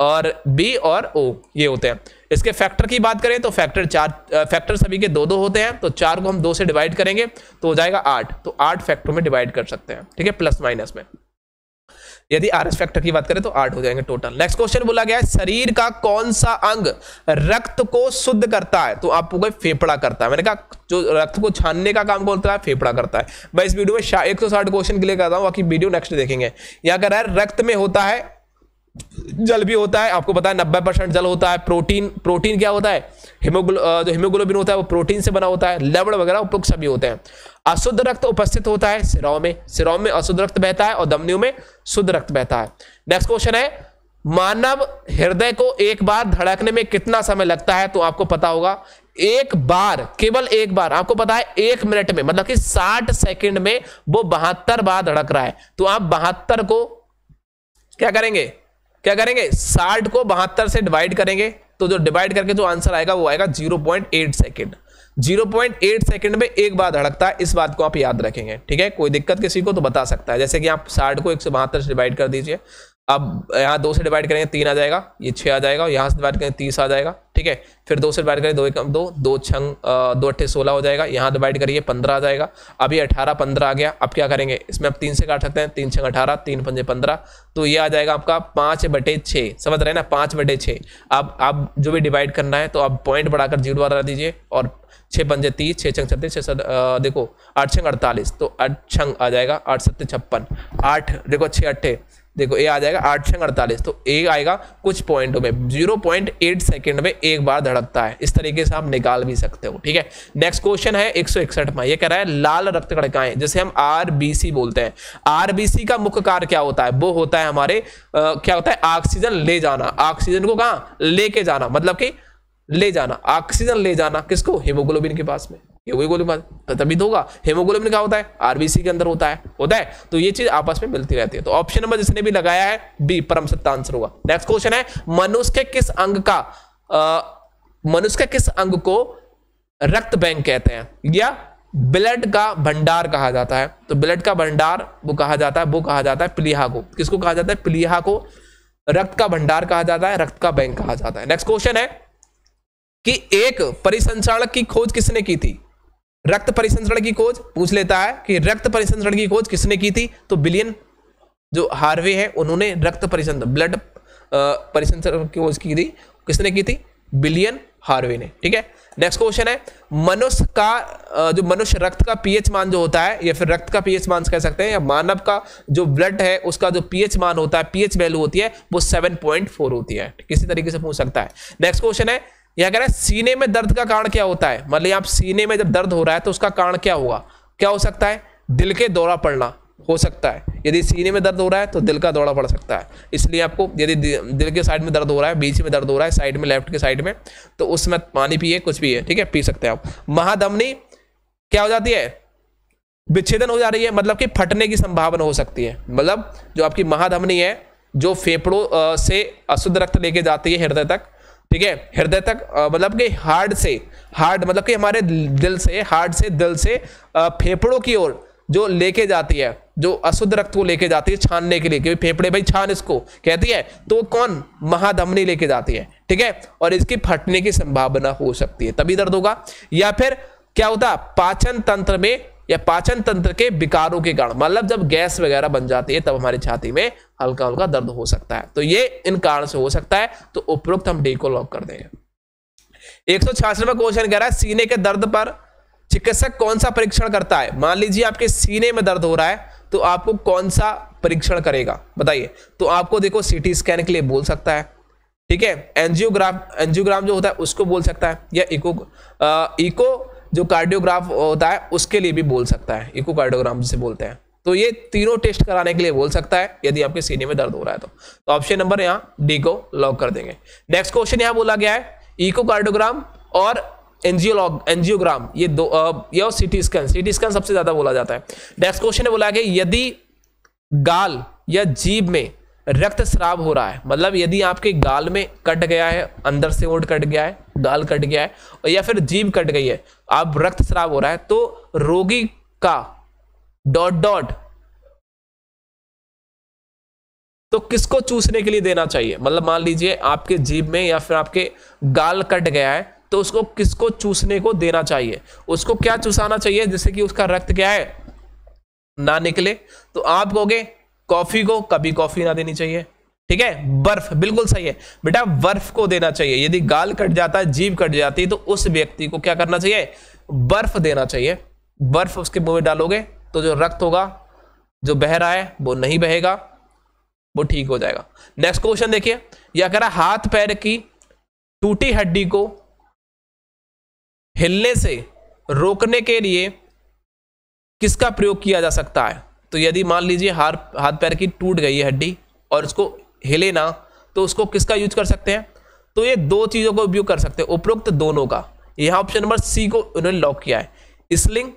और बी और ओ ये होते हैं इसके फैक्टर की बात करें तो फैक्टर चार फैक्टर सभी के दो दो होते हैं तो चार को हम दो से डिवाइड करेंगे तो हो जाएगा आठ तो आठ फैक्टर में डिवाइड कर सकते हैं ठीक है प्लस माइनस में यदि आर एस फैक्टर की बात करें तो आठ हो जाएंगे टोटल नेक्स्ट क्वेश्चन बोला गया है शरीर का कौन सा अंग रक्त को शुद्ध करता है तो आपको कोई फेफड़ा करता है मैंने कहा जो रक्त को छानने का काम बोलता है फेफड़ा करता है मैं इस वीडियो में एक सौ साठ क्वेश्चन के लिए करता हूँ बाकी वीडियो नेक्स्ट देखेंगे यह कह रहा है रक्त में होता है जल भी होता है आपको पता है नब्बे परसेंट जल होता है प्रोटीन प्रोटीन क्या होता है जो हिमोग्लोबिन होता है वो प्रोटीन से बना होता है लवड़ वगैरह उपयुक्त सभी होते हैं अशुद्ध रक्त उपस्थित होता है सिराव में सिराव में अशुद्ध रक्त बहता है और दमनियों में शुद्ध रक्त बहता है नेक्स्ट क्वेश्चन है मानव हृदय को एक बार धड़कने में कितना समय लगता है तो आपको पता होगा एक बार केवल एक बार आपको पता है एक मिनट में मतलब कि 60 सेकंड में वो बहत्तर बार धड़क रहा है तो आप बहत्तर को क्या करेंगे क्या करेंगे साठ को बहत्तर से डिवाइड करेंगे तो जो डिवाइड करके जो आंसर आएगा वो आएगा zero point eight second zero point eight second में एक बार धड़कता है इस बात को आप याद रखेंगे ठीक है कोई दिक्कत किसी को तो बता सकता है जैसे कि आप साठ को एक सौ बहत्तर से डिवाइड कर दीजिए अब यहाँ दो से डिवाइड करेंगे तीन आ जाएगा ये छः आ जाएगा यहाँ से डिवाइड करेंगे तीस आ जाएगा ठीक है फिर दो से डिवाइड करें दो एकम दो दो छंग दो अट्ठे सोलह हो जाएगा यहाँ डिवाइड करिए पंद्रह आ जाएगा अभी अठारह पंद्रह आ गया अब क्या करेंगे इसमें आप तीन से काट सकते हैं तीन छंग अठारह तीन पंजे पंद्रह तो ये आ जाएगा आपका पाँच बटे छः समझ रहे हैं ना पाँच बटे छः अब आप जो भी डिवाइड करना है तो आप पॉइंट बढ़ाकर जीरो बढ़ा दीजिए और छः पंजे तीस छः छंग छत्तीस छः देखो आठ छंग अड़तालीस तो आठ छंग आ जाएगा आठ सत्तर छप्पन आठ देखो छः अट्ठे देखो ए आ जाएगा आठ छः अड़तालीस तो ए आएगा कुछ पॉइंटों में जीरो पॉइंट एट सेकेंड में एक बार धड़कता है इस तरीके से आप निकाल भी सकते हो ठीक है नेक्स्ट क्वेश्चन है एक सौ इकसठ में यह कह रहा है लाल रक्त कड़काएं जैसे हम आर बी सी बोलते हैं आर बी सी का मुख्य कार्य क्या होता है वो होता है हमारे आ, क्या होता है ऑक्सीजन ले जाना ऑक्सीजन को कहा लेके जाना मतलब कि ले जाना ऑक्सीजन ले जाना किसको हिमोग्लोबिन के पास में ये तो तभी तो होगा हेमोग्लोबिन क्या होता है आरबीसी के अंदर होता है होता है तो ये चीज आपस में मिलती रहती है तो ऑप्शन नंबर जिसने भी लगाया है बी परम सत्ता आंसर होगा नेक्स्ट क्वेश्चन है मनुष्य के किस अंग का मनुष्य के किस अंग को रक्त बैंक कहते हैं या ब्लड का भंडार कहा जाता है तो ब्लड का भंडार वो कहा जाता है वो कहा जाता है प्लीहा को किसको कहा जाता है प्लीहा को रक्त का भंडार कहा जाता है रक्त का बैंक कहा जाता है नेक्स्ट क्वेश्चन है कि एक परिसंचालक की खोज किसने की थी रक्त परिसंचरण की खोज पूछ लेता है कि रक्त परिसंचरण की खोज किसने की थी तो बिलियन जो हार्वे है उन्होंने रक्त परिसंचरण ब्लड परिसंचरण की खोज की थी किसने की थी बिलियन हार्वे ने ठीक है नेक्स्ट क्वेश्चन है मनुष्य का जो मनुष्य रक्त का पीएच मान जो होता है या फिर रक्त का पीएच मान कह सकते हैं या मानव का जो ब्लड है उसका जो पीएच मान होता है पीएच वैल्यू होती है वो 7.4 होती है किसी तरीके से पूछ सकता है नेक्स्ट क्वेश्चन है या कह रहा है सीने में दर्द का कारण क्या होता है मतलब आप सीने में जब दर्द हो रहा है तो उसका कारण क्या होगा क्या हो सकता है दिल के दौरा पड़ना हो सकता है यदि सीने में दर्द हो रहा है तो दिल का दौरा पड़ सकता है इसलिए आपको यदि दिल के साइड में दर्द हो रहा है बीच में दर्द हो रहा है साइड में लेफ्ट के साइड में तो उसमें पानी पिए कुछ भी है ठीक है पी सकते हैं आप महाधमनी क्या हो जाती है विच्छेदन हो जा रही है मतलब कि फटने की संभावना हो सकती है मतलब जो आपकी महाधमनी है जो फेफड़ों से अशुद्ध रक्त लेके जाती है हृदय तक ठीक है हृदय तक मतलब कि हार्ड से हार्ड मतलब कि हमारे दिल से हार्ड से दिल से फेफड़ों की ओर जो लेके जाती है जो अशुद्ध रक्त को लेके जाती है छानने के लिए क्योंकि फेफड़े भाई छान इसको कहती है तो कौन महाधमनी लेके जाती है ठीक है और इसकी फटने की संभावना हो सकती है तभी दर्द होगा या फिर क्या होता पाचन तंत्र में या पाचन तंत्र के विकारों के कारण मतलब जब गैस वगैरह बन जाती है तब हमारी छाती में हल्का हल्का दर्द हो सकता है तो ये इन कारण से हो सकता है तो उपरोक्त हम डी को लॉक कर देंगे एक सौ छियासठवा क्वेश्चन कह रहा है सीने के दर्द पर चिकित्सक कौन सा परीक्षण करता है मान लीजिए आपके सीने में दर्द हो रहा है तो आपको कौन सा परीक्षण करेगा बताइए तो आपको देखो सीटी स्कैन के लिए बोल सकता है ठीक है एंजियोग्राम एंजियोग्राम जो होता है उसको बोल सकता है या इको इको जो कार्डियोग्राफ होता है उसके लिए भी बोल सकता है इकोकार्डियोग्राम जिसे बोलते हैं तो ये तीनों टेस्ट कराने के लिए बोल सकता है यदि आपके सीने में दर्द हो रहा है तो ऑप्शन तो नंबर यहाँ डी को लॉक कर देंगे नेक्स्ट क्वेश्चन यहाँ बोला गया है इकोकार्डियोग्राम और एनजियोलॉग एनजियोग्राम ये दो ये और सिटी स्कैन सिटी स्कैन सबसे ज़्यादा बोला जाता है नेक्स्ट क्वेश्चन ने बोला गया यदि गाल या जीभ में रक्त स्राव हो रहा है मतलब यदि आपके गाल में कट गया है अंदर से ओट कट गया है गाल कट गया है या फिर जीव कट गई है आप रक्त श्राव हो रहा है तो रोगी का डॉट डॉट तो किसको चूसने के लिए देना चाहिए मतलब मान लीजिए आपके जीव में या फिर आपके गाल कट गया है तो उसको किसको चूसने को देना चाहिए उसको क्या चूसाना चाहिए जिससे कि उसका रक्त क्या है ना निकले तो आप कहोगे कॉफ़ी को कभी कॉफ़ी ना देनी चाहिए ठीक है बर्फ बिल्कुल सही है बेटा बर्फ को देना चाहिए यदि गाल कट जाता है जीव कट जाती है तो उस व्यक्ति को क्या करना चाहिए बर्फ देना चाहिए बर्फ उसके मुंह में डालोगे तो जो रक्त होगा जो बह रहा है वो नहीं बहेगा वो ठीक हो जाएगा नेक्स्ट क्वेश्चन देखिए यह कह रहा हाथ पैर की टूटी हड्डी को हिलने से रोकने के लिए किसका प्रयोग किया जा सकता है तो यदि मान लीजिए हाथ पैर की टूट गई है हड्डी और उसको हिले ना तो उसको किसका यूज कर सकते हैं तो ये दो चीज़ों का उपयोग कर सकते हैं उपरोक्त दोनों का यहाँ ऑप्शन नंबर सी को उन्होंने लॉक किया है स्लिंग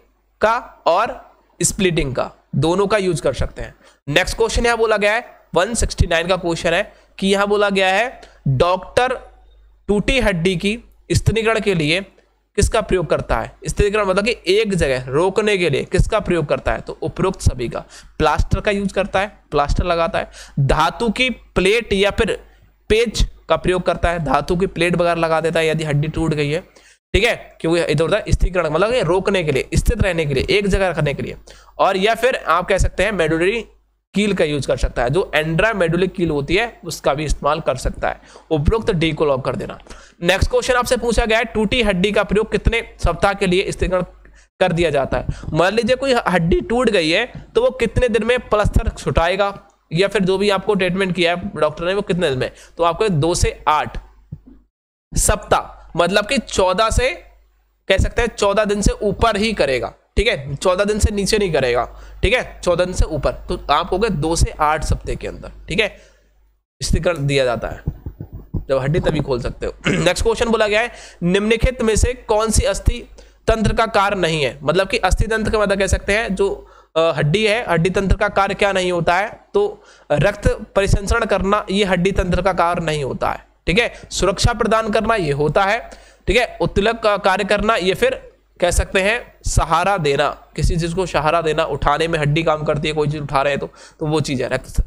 का और स्प्लिटिंग का दोनों का यूज कर सकते हैं नेक्स्ट क्वेश्चन यहाँ बोला गया है 169 का क्वेश्चन है कि यहाँ बोला गया है डॉक्टर टूटी हड्डी की स्त्रीकरण के लिए किसका प्रयोग करता है स्थिरीकरण मतलब कि एक जगह रोकने के लिए किसका प्रयोग करता है तो उपरोक्त सभी का प्लास्टर का यूज करता है प्लास्टर लगाता है धातु की प्लेट या फिर पेज का प्रयोग करता है धातु की प्लेट वगैरह लगा देता है यदि हड्डी टूट गई है ठीक है क्योंकि इधर उधर स्थिरीकरण मतलब रोकने के लिए स्थित रहने के लिए एक जगह रखने के लिए और या फिर आप कह सकते हैं मेडोडरी कील का यूज कर सकता है जो मेडुलिक कील होती है उसका भी इस्तेमाल कर सकता है उपरोक्त डी को लॉक कर देना नेक्स्ट क्वेश्चन आपसे पूछा गया है टूटी हड्डी का प्रयोग कितने सप्ताह के लिए स्थिरीकरण कर दिया जाता है मान लीजिए कोई हड्डी टूट गई है तो वो कितने दिन में प्लस्तर छुटाएगा या फिर जो भी आपको ट्रीटमेंट किया है डॉक्टर ने वो कितने दिन में तो आपको दो से आठ सप्ताह मतलब कि चौदह से कह सकते हैं चौदह दिन से ऊपर ही करेगा ठीक है चौदह दिन से नीचे नहीं करेगा ठीक है चौदह दिन से ऊपर तो आप हो गए दो से आठ सप्ते के अंदर ठीक है स्थिकर दिया जाता है जब हड्डी तभी खोल सकते हो नेक्स्ट <clears throat> क्वेश्चन बोला गया है निम्नलिखित में से कौन सी अस्थि तंत्र का कार्य नहीं है मतलब कि अस्थि तंत्र का मतलब कह सकते हैं जो हड्डी है हड्डी तंत्र का कार्य क्या नहीं होता है तो रक्त परिसंचरण करना ये हड्डी तंत्र का कार्य नहीं होता है ठीक है सुरक्षा प्रदान करना ये होता है ठीक है उत्तलक का कार्य करना ये फिर कह सकते हैं सहारा देना किसी चीज़ को सहारा देना उठाने में हड्डी काम करती है कोई चीज़ उठा रहे हैं तो तो वो चीज़ है रक्त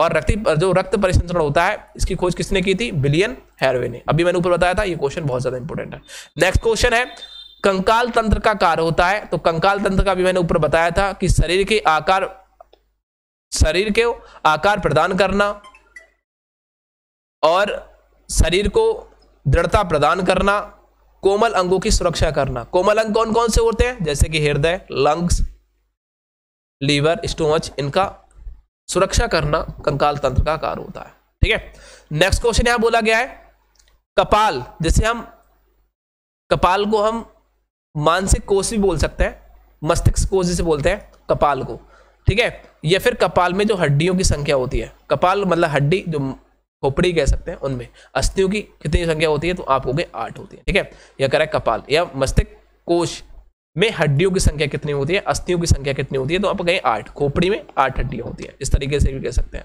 और रक्त जो रक्त परिसंचरण होता है इसकी खोज किसने की थी बिलियन हैरवे ने अभी मैंने ऊपर बताया था ये क्वेश्चन बहुत ज़्यादा इंपॉर्टेंट है नेक्स्ट क्वेश्चन है कंकाल तंत्र का कार्य होता है तो कंकाल तंत्र का भी मैंने ऊपर बताया था कि शरीर के आकार शरीर के आकार प्रदान करना और शरीर को दृढ़ता प्रदान करना कोमल अंगों की सुरक्षा करना कोमल अंग कौन कौन से होते हैं जैसे कि हृदय लंग्स लीवर स्टोमच इनका सुरक्षा करना कंकाल तंत्र का कार्य होता है ठीक है नेक्स्ट क्वेश्चन यहां बोला गया है कपाल जैसे हम कपाल को हम मानसिक कोष भी बोल सकते हैं मस्तिष्क कोष जिसे बोलते हैं कपाल को ठीक है या फिर कपाल में जो हड्डियों की संख्या होती है कपाल मतलब हड्डी जो खोपड़ी कह सकते हैं उनमें अस्थियों की कितनी संख्या होती है तो आप हो गए आठ होती है ठीक है या करें कपाल या मस्तिष्क कोश में हड्डियों की संख्या कितनी होती है अस्थियों की संख्या कितनी होती है तो आप कहें आठ खोपड़ी में आठ हड्डियां होती है इस तरीके से भी कह सकते हैं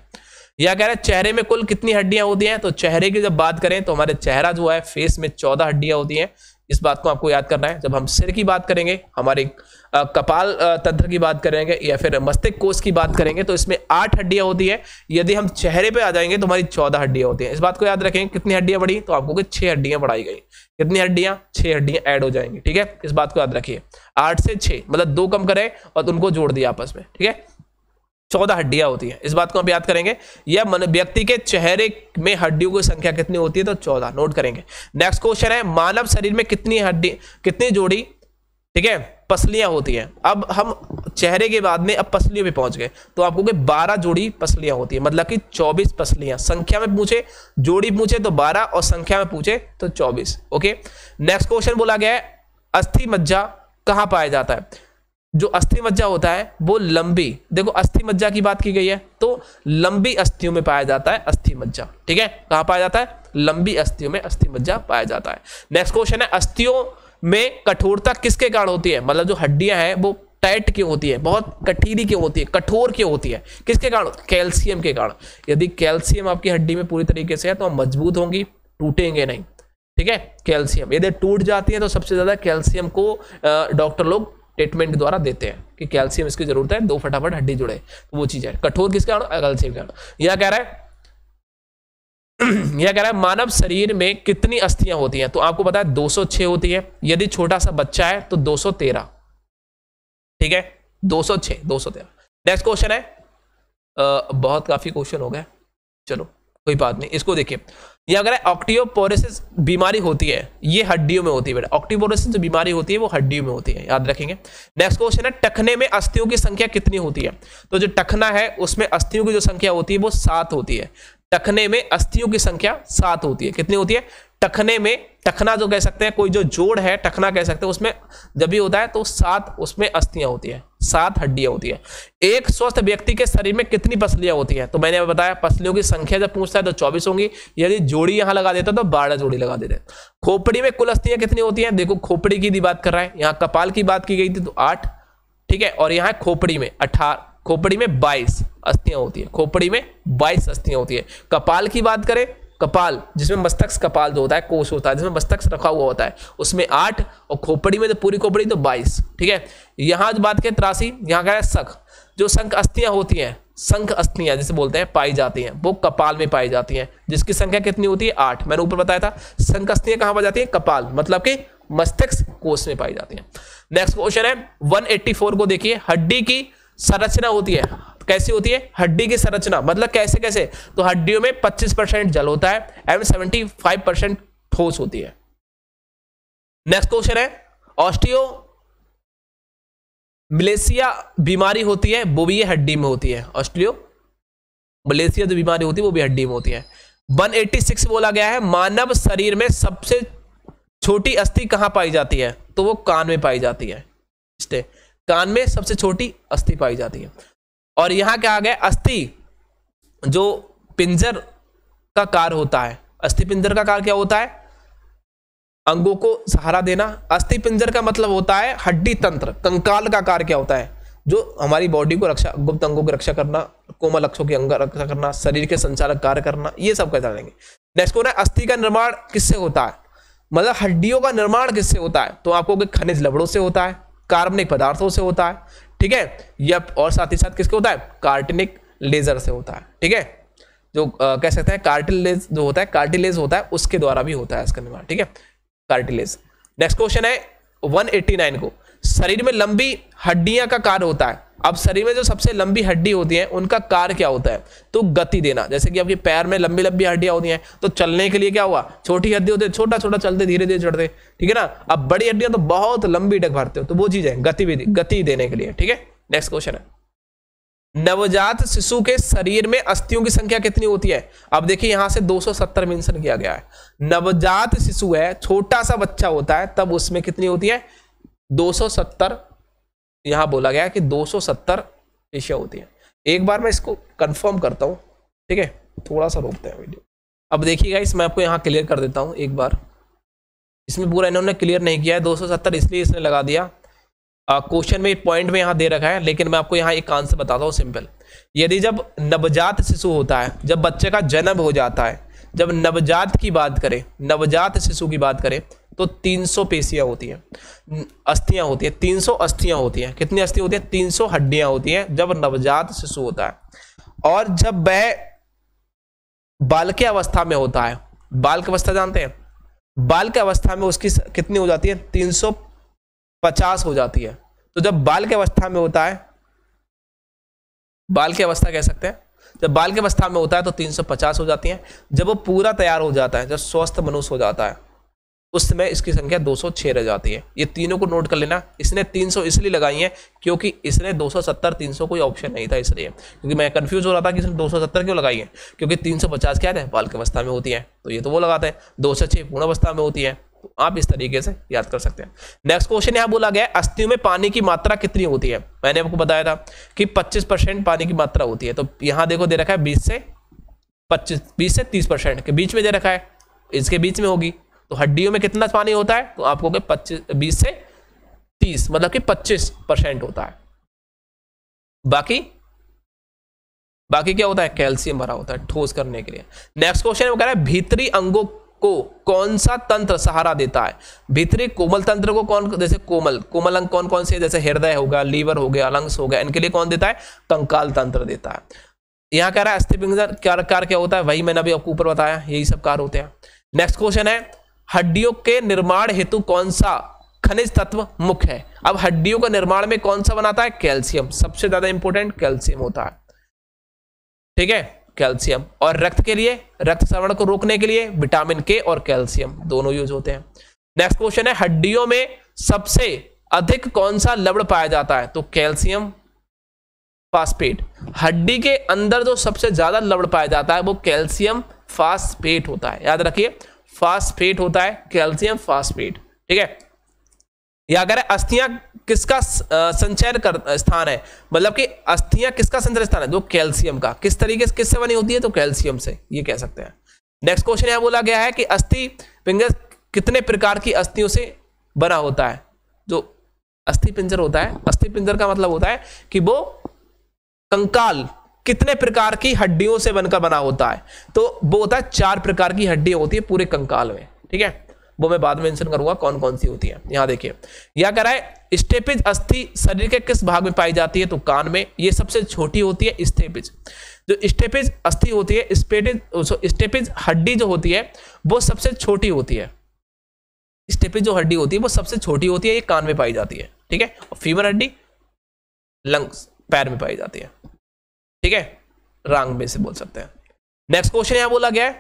या कह रहे हैं चेहरे में कुल कितनी हड्डियां होती हैं तो चेहरे की जब बात करें तो हमारे चेहरा जो है फेस में चौदह हड्डियां होती हैं इस बात को आपको याद करना है जब हम सिर की बात करेंगे हमारे कपाल तंत्र की बात करेंगे या फिर मस्तिष्क कोष की बात करेंगे तो इसमें आठ हड्डियां होती है यदि हम चेहरे पे आ जाएंगे तो हमारी चौदह हड्डियां होती हैं इस बात को याद रखें कितनी हड्डियां बढ़ी तो आपको छह हड्डियां बढ़ाई गई कितनी हड्डियां छह हड्डियां ऐड हो जाएंगी ठीक है इस बात को याद रखिए आठ से छह मतलब दो कम करें और उनको जोड़ दिया आपस में ठीक है चौदह हड्डियां होती हैं इस बात को हम याद करेंगे यह व्यक्ति के चेहरे में हड्डियों की संख्या कितनी होती है तो चौदह नोट करेंगे नेक्स्ट क्वेश्चन है मानव शरीर में कितनी हड्डी कितनी जोड़ी ठीक है पसलियां होती हैं अब हम चेहरे के बाद में अब पसलियों पे पहुंच गए तो आपको के 12 जोड़ी पसलियां होती है मतलब कि चौबीस पसलियां संख्या में पूछे जोड़ी पूछे तो बारह और संख्या में पूछे तो चौबीस ओके नेक्स्ट क्वेश्चन बोला गया है अस्थि मज्जा कहाँ पाया जाता है जो अस्थि मज्जा होता है वो लंबी देखो अस्थि मज्जा की बात की गई है तो लंबी अस्थियों में पाया जाता है अस्थि मज्जा ठीक है कहाँ पाया जाता है लंबी अस्थियों में अस्थि मज्जा पाया जाता है नेक्स्ट क्वेश्चन है अस्थियों में कठोरता किसके कारण होती है मतलब जो हड्डियां हैं वो टाइट क्यों होती है बहुत कठीरी क्यों होती है कठोर क्यों होती है किसके कारण कैल्शियम के कारण यदि कैल्शियम आपकी हड्डी में पूरी तरीके से है तो हम मजबूत होंगी टूटेंगे नहीं ठीक है कैल्शियम यदि टूट जाती है तो सबसे ज़्यादा कैल्शियम को डॉक्टर लोग ट्रीटमेंट द्वारा देते हैं कि कैल्शियम इसकी जरूरत है दो फटाफट हड्डी जुड़े तो वो चीज़ है कठोर किसके कारण कैल्शियम के कारण यह कह रहा है <clears throat> यह कह रहा है मानव शरीर में कितनी अस्थियां होती हैं तो आपको पता है 206 होती है यदि छोटा सा बच्चा है तो 213 ठीक है 206 213 नेक्स्ट क्वेश्चन है आ, बहुत काफी क्वेश्चन हो गया चलो कोई बात नहीं इसको देखिए या अगर ऑक्टियोपोरेसिस बीमारी होती है ये हड्डियों में होती है बेटा ऑक्टियोपोरेसिस जो बीमारी होती है वो हड्डियों में होती है याद रखेंगे नेक्स्ट क्वेश्चन है टखने में अस्थियों की संख्या कितनी होती है तो जो टखना है उसमें अस्थियों की जो संख्या होती है वो सात होती है टखने में अस्थियों की संख्या सात होती है कितनी होती है टखने में टखना जो कह सकते हैं कोई जो जोड़ है टखना कह सकते हैं उसमें जब भी होता है तो सात उसमें अस्थियां होती है सात हड्डियां होती है एक स्वस्थ व्यक्ति के शरीर में कितनी पसलियां होती हैं तो मैंने बताया पसलियों की संख्या जब पूछता है तो चौबीस होंगी यदि जोड़ी यहां लगा देता तो बारह जोड़ी लगा देते खोपड़ी में कुल अस्थियां कितनी होती है देखो खोपड़ी की बात कर रहा है यहाँ कपाल की बात की गई थी तो आठ ठीक है और यहाँ खोपड़ी में अठारह खोपड़ी में बाईस अस्थियां होती है खोपड़ी में बाईस अस्थियां होती है कपाल की बात करें कपाल जिसमें मस्तक कपाल जो होता है कोष होता है जिसमें मस्तक रखा हुआ होता है उसमें आठ और खोपड़ी में तो पूरी खोपड़ी तो बाईस ठीक है यहाँ जो बात करें त्रासी यहाँ क्या है सख जो संख अस्थियाँ होती हैं संख अस्थियाँ जिसे बोलते हैं पाई जाती हैं वो कपाल में पाई जाती हैं जिसकी संख्या कितनी होती है आठ मैंने ऊपर बताया था संख अस्थियाँ कहाँ पाई जाती हैं कपाल मतलब कि मस्तिष्क कोष में पाई जाती हैं नेक्स्ट क्वेश्चन है 184 को देखिए हड्डी की संरचना होती है कैसी होती है हड्डी की संरचना मतलब कैसे कैसे तो हड्डियों में 25 परसेंट जल होता है एंड 75 परसेंट ठोस होती है नेक्स्ट क्वेश्चन है ऑस्टियो मलेशिया बीमारी होती है वो भी ये हड्डी में होती है ऑस्ट्रियो मलेशिया जो बीमारी होती है वो भी हड्डी में होती है 186 बोला गया है मानव शरीर में सबसे छोटी अस्थि कहां पाई जाती है तो वो कान में पाई जाती है कान में सबसे छोटी अस्थि पाई जाती है और यहाँ क्या आ गया अस्थि जो पिंजर का कार होता है अस्थि पिंजर का कार क्या होता है अंगों को सहारा देना अस्थि पिंजर का मतलब होता है हड्डी तंत्र कंकाल का कार क्या होता है जो हमारी बॉडी को रक्षा गुप्त अंगों की रक्षा करना कोमल अक्षों की अंग रक्षा करना शरीर के संचालक कार्य करना ये सब कर जानेंगे नेक्स्ट कौन है अस्थि का निर्माण किससे होता है मतलब हड्डियों का निर्माण किससे होता है तो आपको खनिज लबड़ों से होता है कार्बनिक पदार्थों से होता है ठीक है यह और साथ ही साथ किसके होता है कार्टिनिक लेजर से होता है ठीक है जो आ, कह सकते हैं कार्टिलेज जो होता है कार्टिलेज होता है उसके द्वारा भी होता है इसका निर्माण ठीक है कार्टिलेज नेक्स्ट क्वेश्चन है 189 को शरीर में लंबी हड्डियां का कार्य होता है अब शरीर में जो सबसे लंबी हड्डी होती है उनका कार्य क्या होता है तो गति देना जैसे कि आपके पैर में लंबी लंबी हड्डियां होती हैं तो चलने के लिए क्या हुआ छोटी हड्डी होती है छोटा छोटा चलते धीरे धीरे चढ़ते ठीक है ना अब बड़ी हड्डियां तो बहुत लंबी डग भरते हो तो वो चीज है गतिविधि गति देने के लिए ठीक है नेक्स्ट क्वेश्चन है नवजात शिशु के शरीर में अस्थियों की संख्या कितनी होती है अब देखिए यहां से 270 मेंशन किया गया है नवजात शिशु है छोटा सा बच्चा होता है तब उसमें कितनी होती है 270 यहाँ बोला गया कि 270 रेशिया होती है एक बार मैं इसको कंफर्म करता हूँ ठीक है थोड़ा सा रोकते हैं वीडियो अब देखिएगा इस मैं आपको यहाँ क्लियर कर देता हूँ एक बार इसमें पूरा इन्होंने क्लियर नहीं किया है 270 इसलिए इसने लगा दिया क्वेश्चन में पॉइंट में यहाँ दे रखा है लेकिन मैं आपको यहाँ एक आंसर बताता हूँ सिंपल यदि जब नवजात शिशु होता है जब बच्चे का जन्म हो जाता है जब नवजात की बात करें नवजात शिशु की बात करें तो 300 पेशियाँ होती हैं अस्थियाँ होती हैं 300 अस्थियाँ होती हैं कितनी अस्थि होती हैं 300 हड्डियाँ होती हैं जब नवजात शिशु होता है और जब वह बालक अवस्था में होता है बालक अवस्था जानते हैं बालक अवस्था में उसकी कितनी हो जाती है 350 हो जाती है तो जब बालक अवस्था में होता है बाल की अवस्था कह सकते हैं जब बाल की अवस्था में होता है तो 350 हो जाती है जब वो पूरा तैयार हो जाता है जब स्वस्थ मनुष्य हो जाता है उस समय इसकी संख्या 206 रह जाती है ये तीनों को नोट कर लेना इसने 300 इसलिए लगाई है क्योंकि इसने 270 300 कोई ऑप्शन नहीं था इसलिए क्योंकि मैं कंफ्यूज हो रहा था कि इसने 270 क्यों लगाई है क्योंकि 350 क्या है बाल अवस्था में होती है तो ये तो वो लगाते हैं दो सौ पूर्ण अवस्था में होती है तो आप इस तरीके से याद कर सकते हैं नेक्स्ट क्वेश्चन यहाँ बोला गया अस्थियों में पानी की मात्रा कितनी होती है मैंने आपको बताया था कि पच्चीस परसेंट पानी की मात्रा होती है तो यहाँ देखो दे रखा है बीस से पच्चीस बीस से तीस परसेंट के बीच में दे रखा है इसके बीच में होगी तो हड्डियों में कितना पानी होता है तो आपको पच्चीस बीस से तीस मतलब कि पच्चीस परसेंट होता है बाकी बाकी क्या होता है कैल्शियम भरा होता है ठोस करने के लिए नेक्स्ट क्वेश्चन है भीतरी अंगों को कौन सा तंत्र सहारा देता है भीतरी कोमल तंत्र को कौन जैसे कोमल कोमल अंग कौन कौन से जैसे हृदय होगा लीवर हो गया लंग्स हो गया इनके लिए कौन देता है कंकाल तंत्र देता है यहाँ कह रहा है अस्थिपिंजर क्या कार क्या होता है वही मैंने अभी आपको ऊपर बताया यही सब कार होते हैं नेक्स्ट क्वेश्चन है हड्डियों के निर्माण हेतु कौन सा खनिज तत्व मुख्य है अब हड्डियों का निर्माण में कौन सा बनाता है कैल्शियम सबसे ज्यादा इंपॉर्टेंट कैल्शियम होता है ठीक है कैल्शियम और रक्त के लिए रक्त श्रवण को रोकने के लिए विटामिन के और कैल्शियम दोनों यूज होते हैं नेक्स्ट क्वेश्चन है हड्डियों में सबसे अधिक कौन सा लवण पाया जाता है तो कैल्शियम फास्पेट हड्डी के अंदर जो सबसे ज्यादा लवण पाया जाता है वो कैल्शियम फास्पेट होता है याद रखिए फास्फेट होता है कैल्शियम फास्फेट ठीक है या अगर अस्थियां किसका संचयन कर स्थान है मतलब कि अस्थियां किसका संचय स्थान है तो कैल्शियम का किस तरीके से किससे बनी होती है तो कैल्शियम से ये कह सकते हैं नेक्स्ट क्वेश्चन यहां बोला गया है कि अस्थि पिंजर कितने प्रकार की अस्थियों से बना होता है जो अस्थि पिंजर होता है अस्थि पिंजर का मतलब होता है कि वो कंकाल कितने प्रकार की हड्डियों से बनकर बना होता है तो वो होता है चार प्रकार की हड्डियां होती है पूरे कंकाल में ठीक है वो मैं बाद में मेंशन करूंगा कौन कौन सी होती है यहाँ देखिए यह है स्टेपिज अस्थि शरीर के किस भाग में पाई जाती है तो कान में ये सबसे छोटी होती है स्टेपिज जो स्टेपिज अस्थि होती है स्पेटिज स्टेपिज हड्डी जो होती है वो सबसे छोटी होती है स्टेपिज जो हड्डी होती है वो सबसे छोटी होती है ये कान में पाई जाती है ठीक है और फीमर हड्डी लंग्स पैर में पाई जाती है ठीक है रंग में से बोल सकते हैं नेक्स्ट क्वेश्चन यहां बोला गया है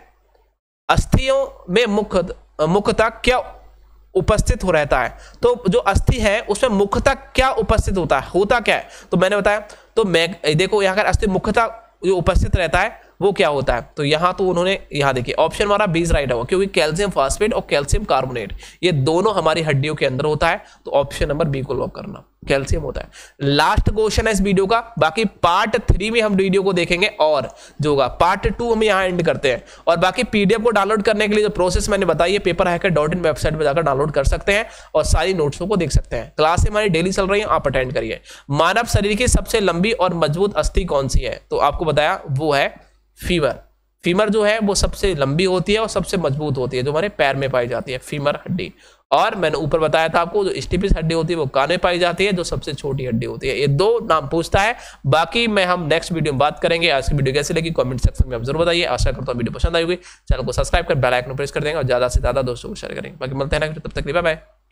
अस्थियों में मुख्य मुखता क्या उपस्थित हो रहता है तो जो अस्थि है उसमें मुखता क्या उपस्थित होता है होता क्या है तो मैंने बताया तो मैं देखो यहां अस्थि मुख्यता जो उपस्थित रहता है वो क्या होता है तो यहाँ तो उन्होंने यहाँ देखिए ऑप्शन हमारा बीज राइट होगा क्योंकि कैल्शियम फास्फेट और कैल्शियम कार्बोनेट ये दोनों हमारी हड्डियों के अंदर होता है तो ऑप्शन नंबर बी को लॉक करना कैल्शियम होता है लास्ट क्वेश्चन है इस वीडियो का बाकी पार्ट थ्री में हम वीडियो को देखेंगे और जो होगा पार्ट टू हम यहाँ एंड करते हैं और बाकी पीडीएफ को डाउनलोड करने के लिए जो प्रोसेस मैंने बताई है पेपर है डॉट इन वेबसाइट पर जाकर डाउनलोड कर सकते हैं और सारी नोट्सों को देख सकते हैं क्लासे हमारी डेली चल रही है आप अटेंड करिए मानव शरीर की सबसे लंबी और मजबूत अस्थि कौन सी है तो आपको बताया वो है फीमर फीमर जो है वो सबसे लंबी होती है और सबसे मजबूत होती है जो हमारे पैर में पाई जाती है फीमर हड्डी और मैंने ऊपर बताया था आपको जो स्टिपिस हड्डी होती है वो काने पाई जाती है जो सबसे छोटी हड्डी होती है ये दो नाम पूछता है बाकी मैं हम नेक्स्ट वीडियो में बात करेंगे आज की वीडियो कैसी लगी कमेंट सेक्शन में आप जरूर बताइए आशा करता हूँ वीडियो पसंद आई होगी चैनल को सब्सक्राइब कर बेल आइकन प्रेस कर देंगे और ज्यादा से ज्यादा दोस्तों को शेयर करेंगे बाकी मिलते हैं तब तक बाय बाय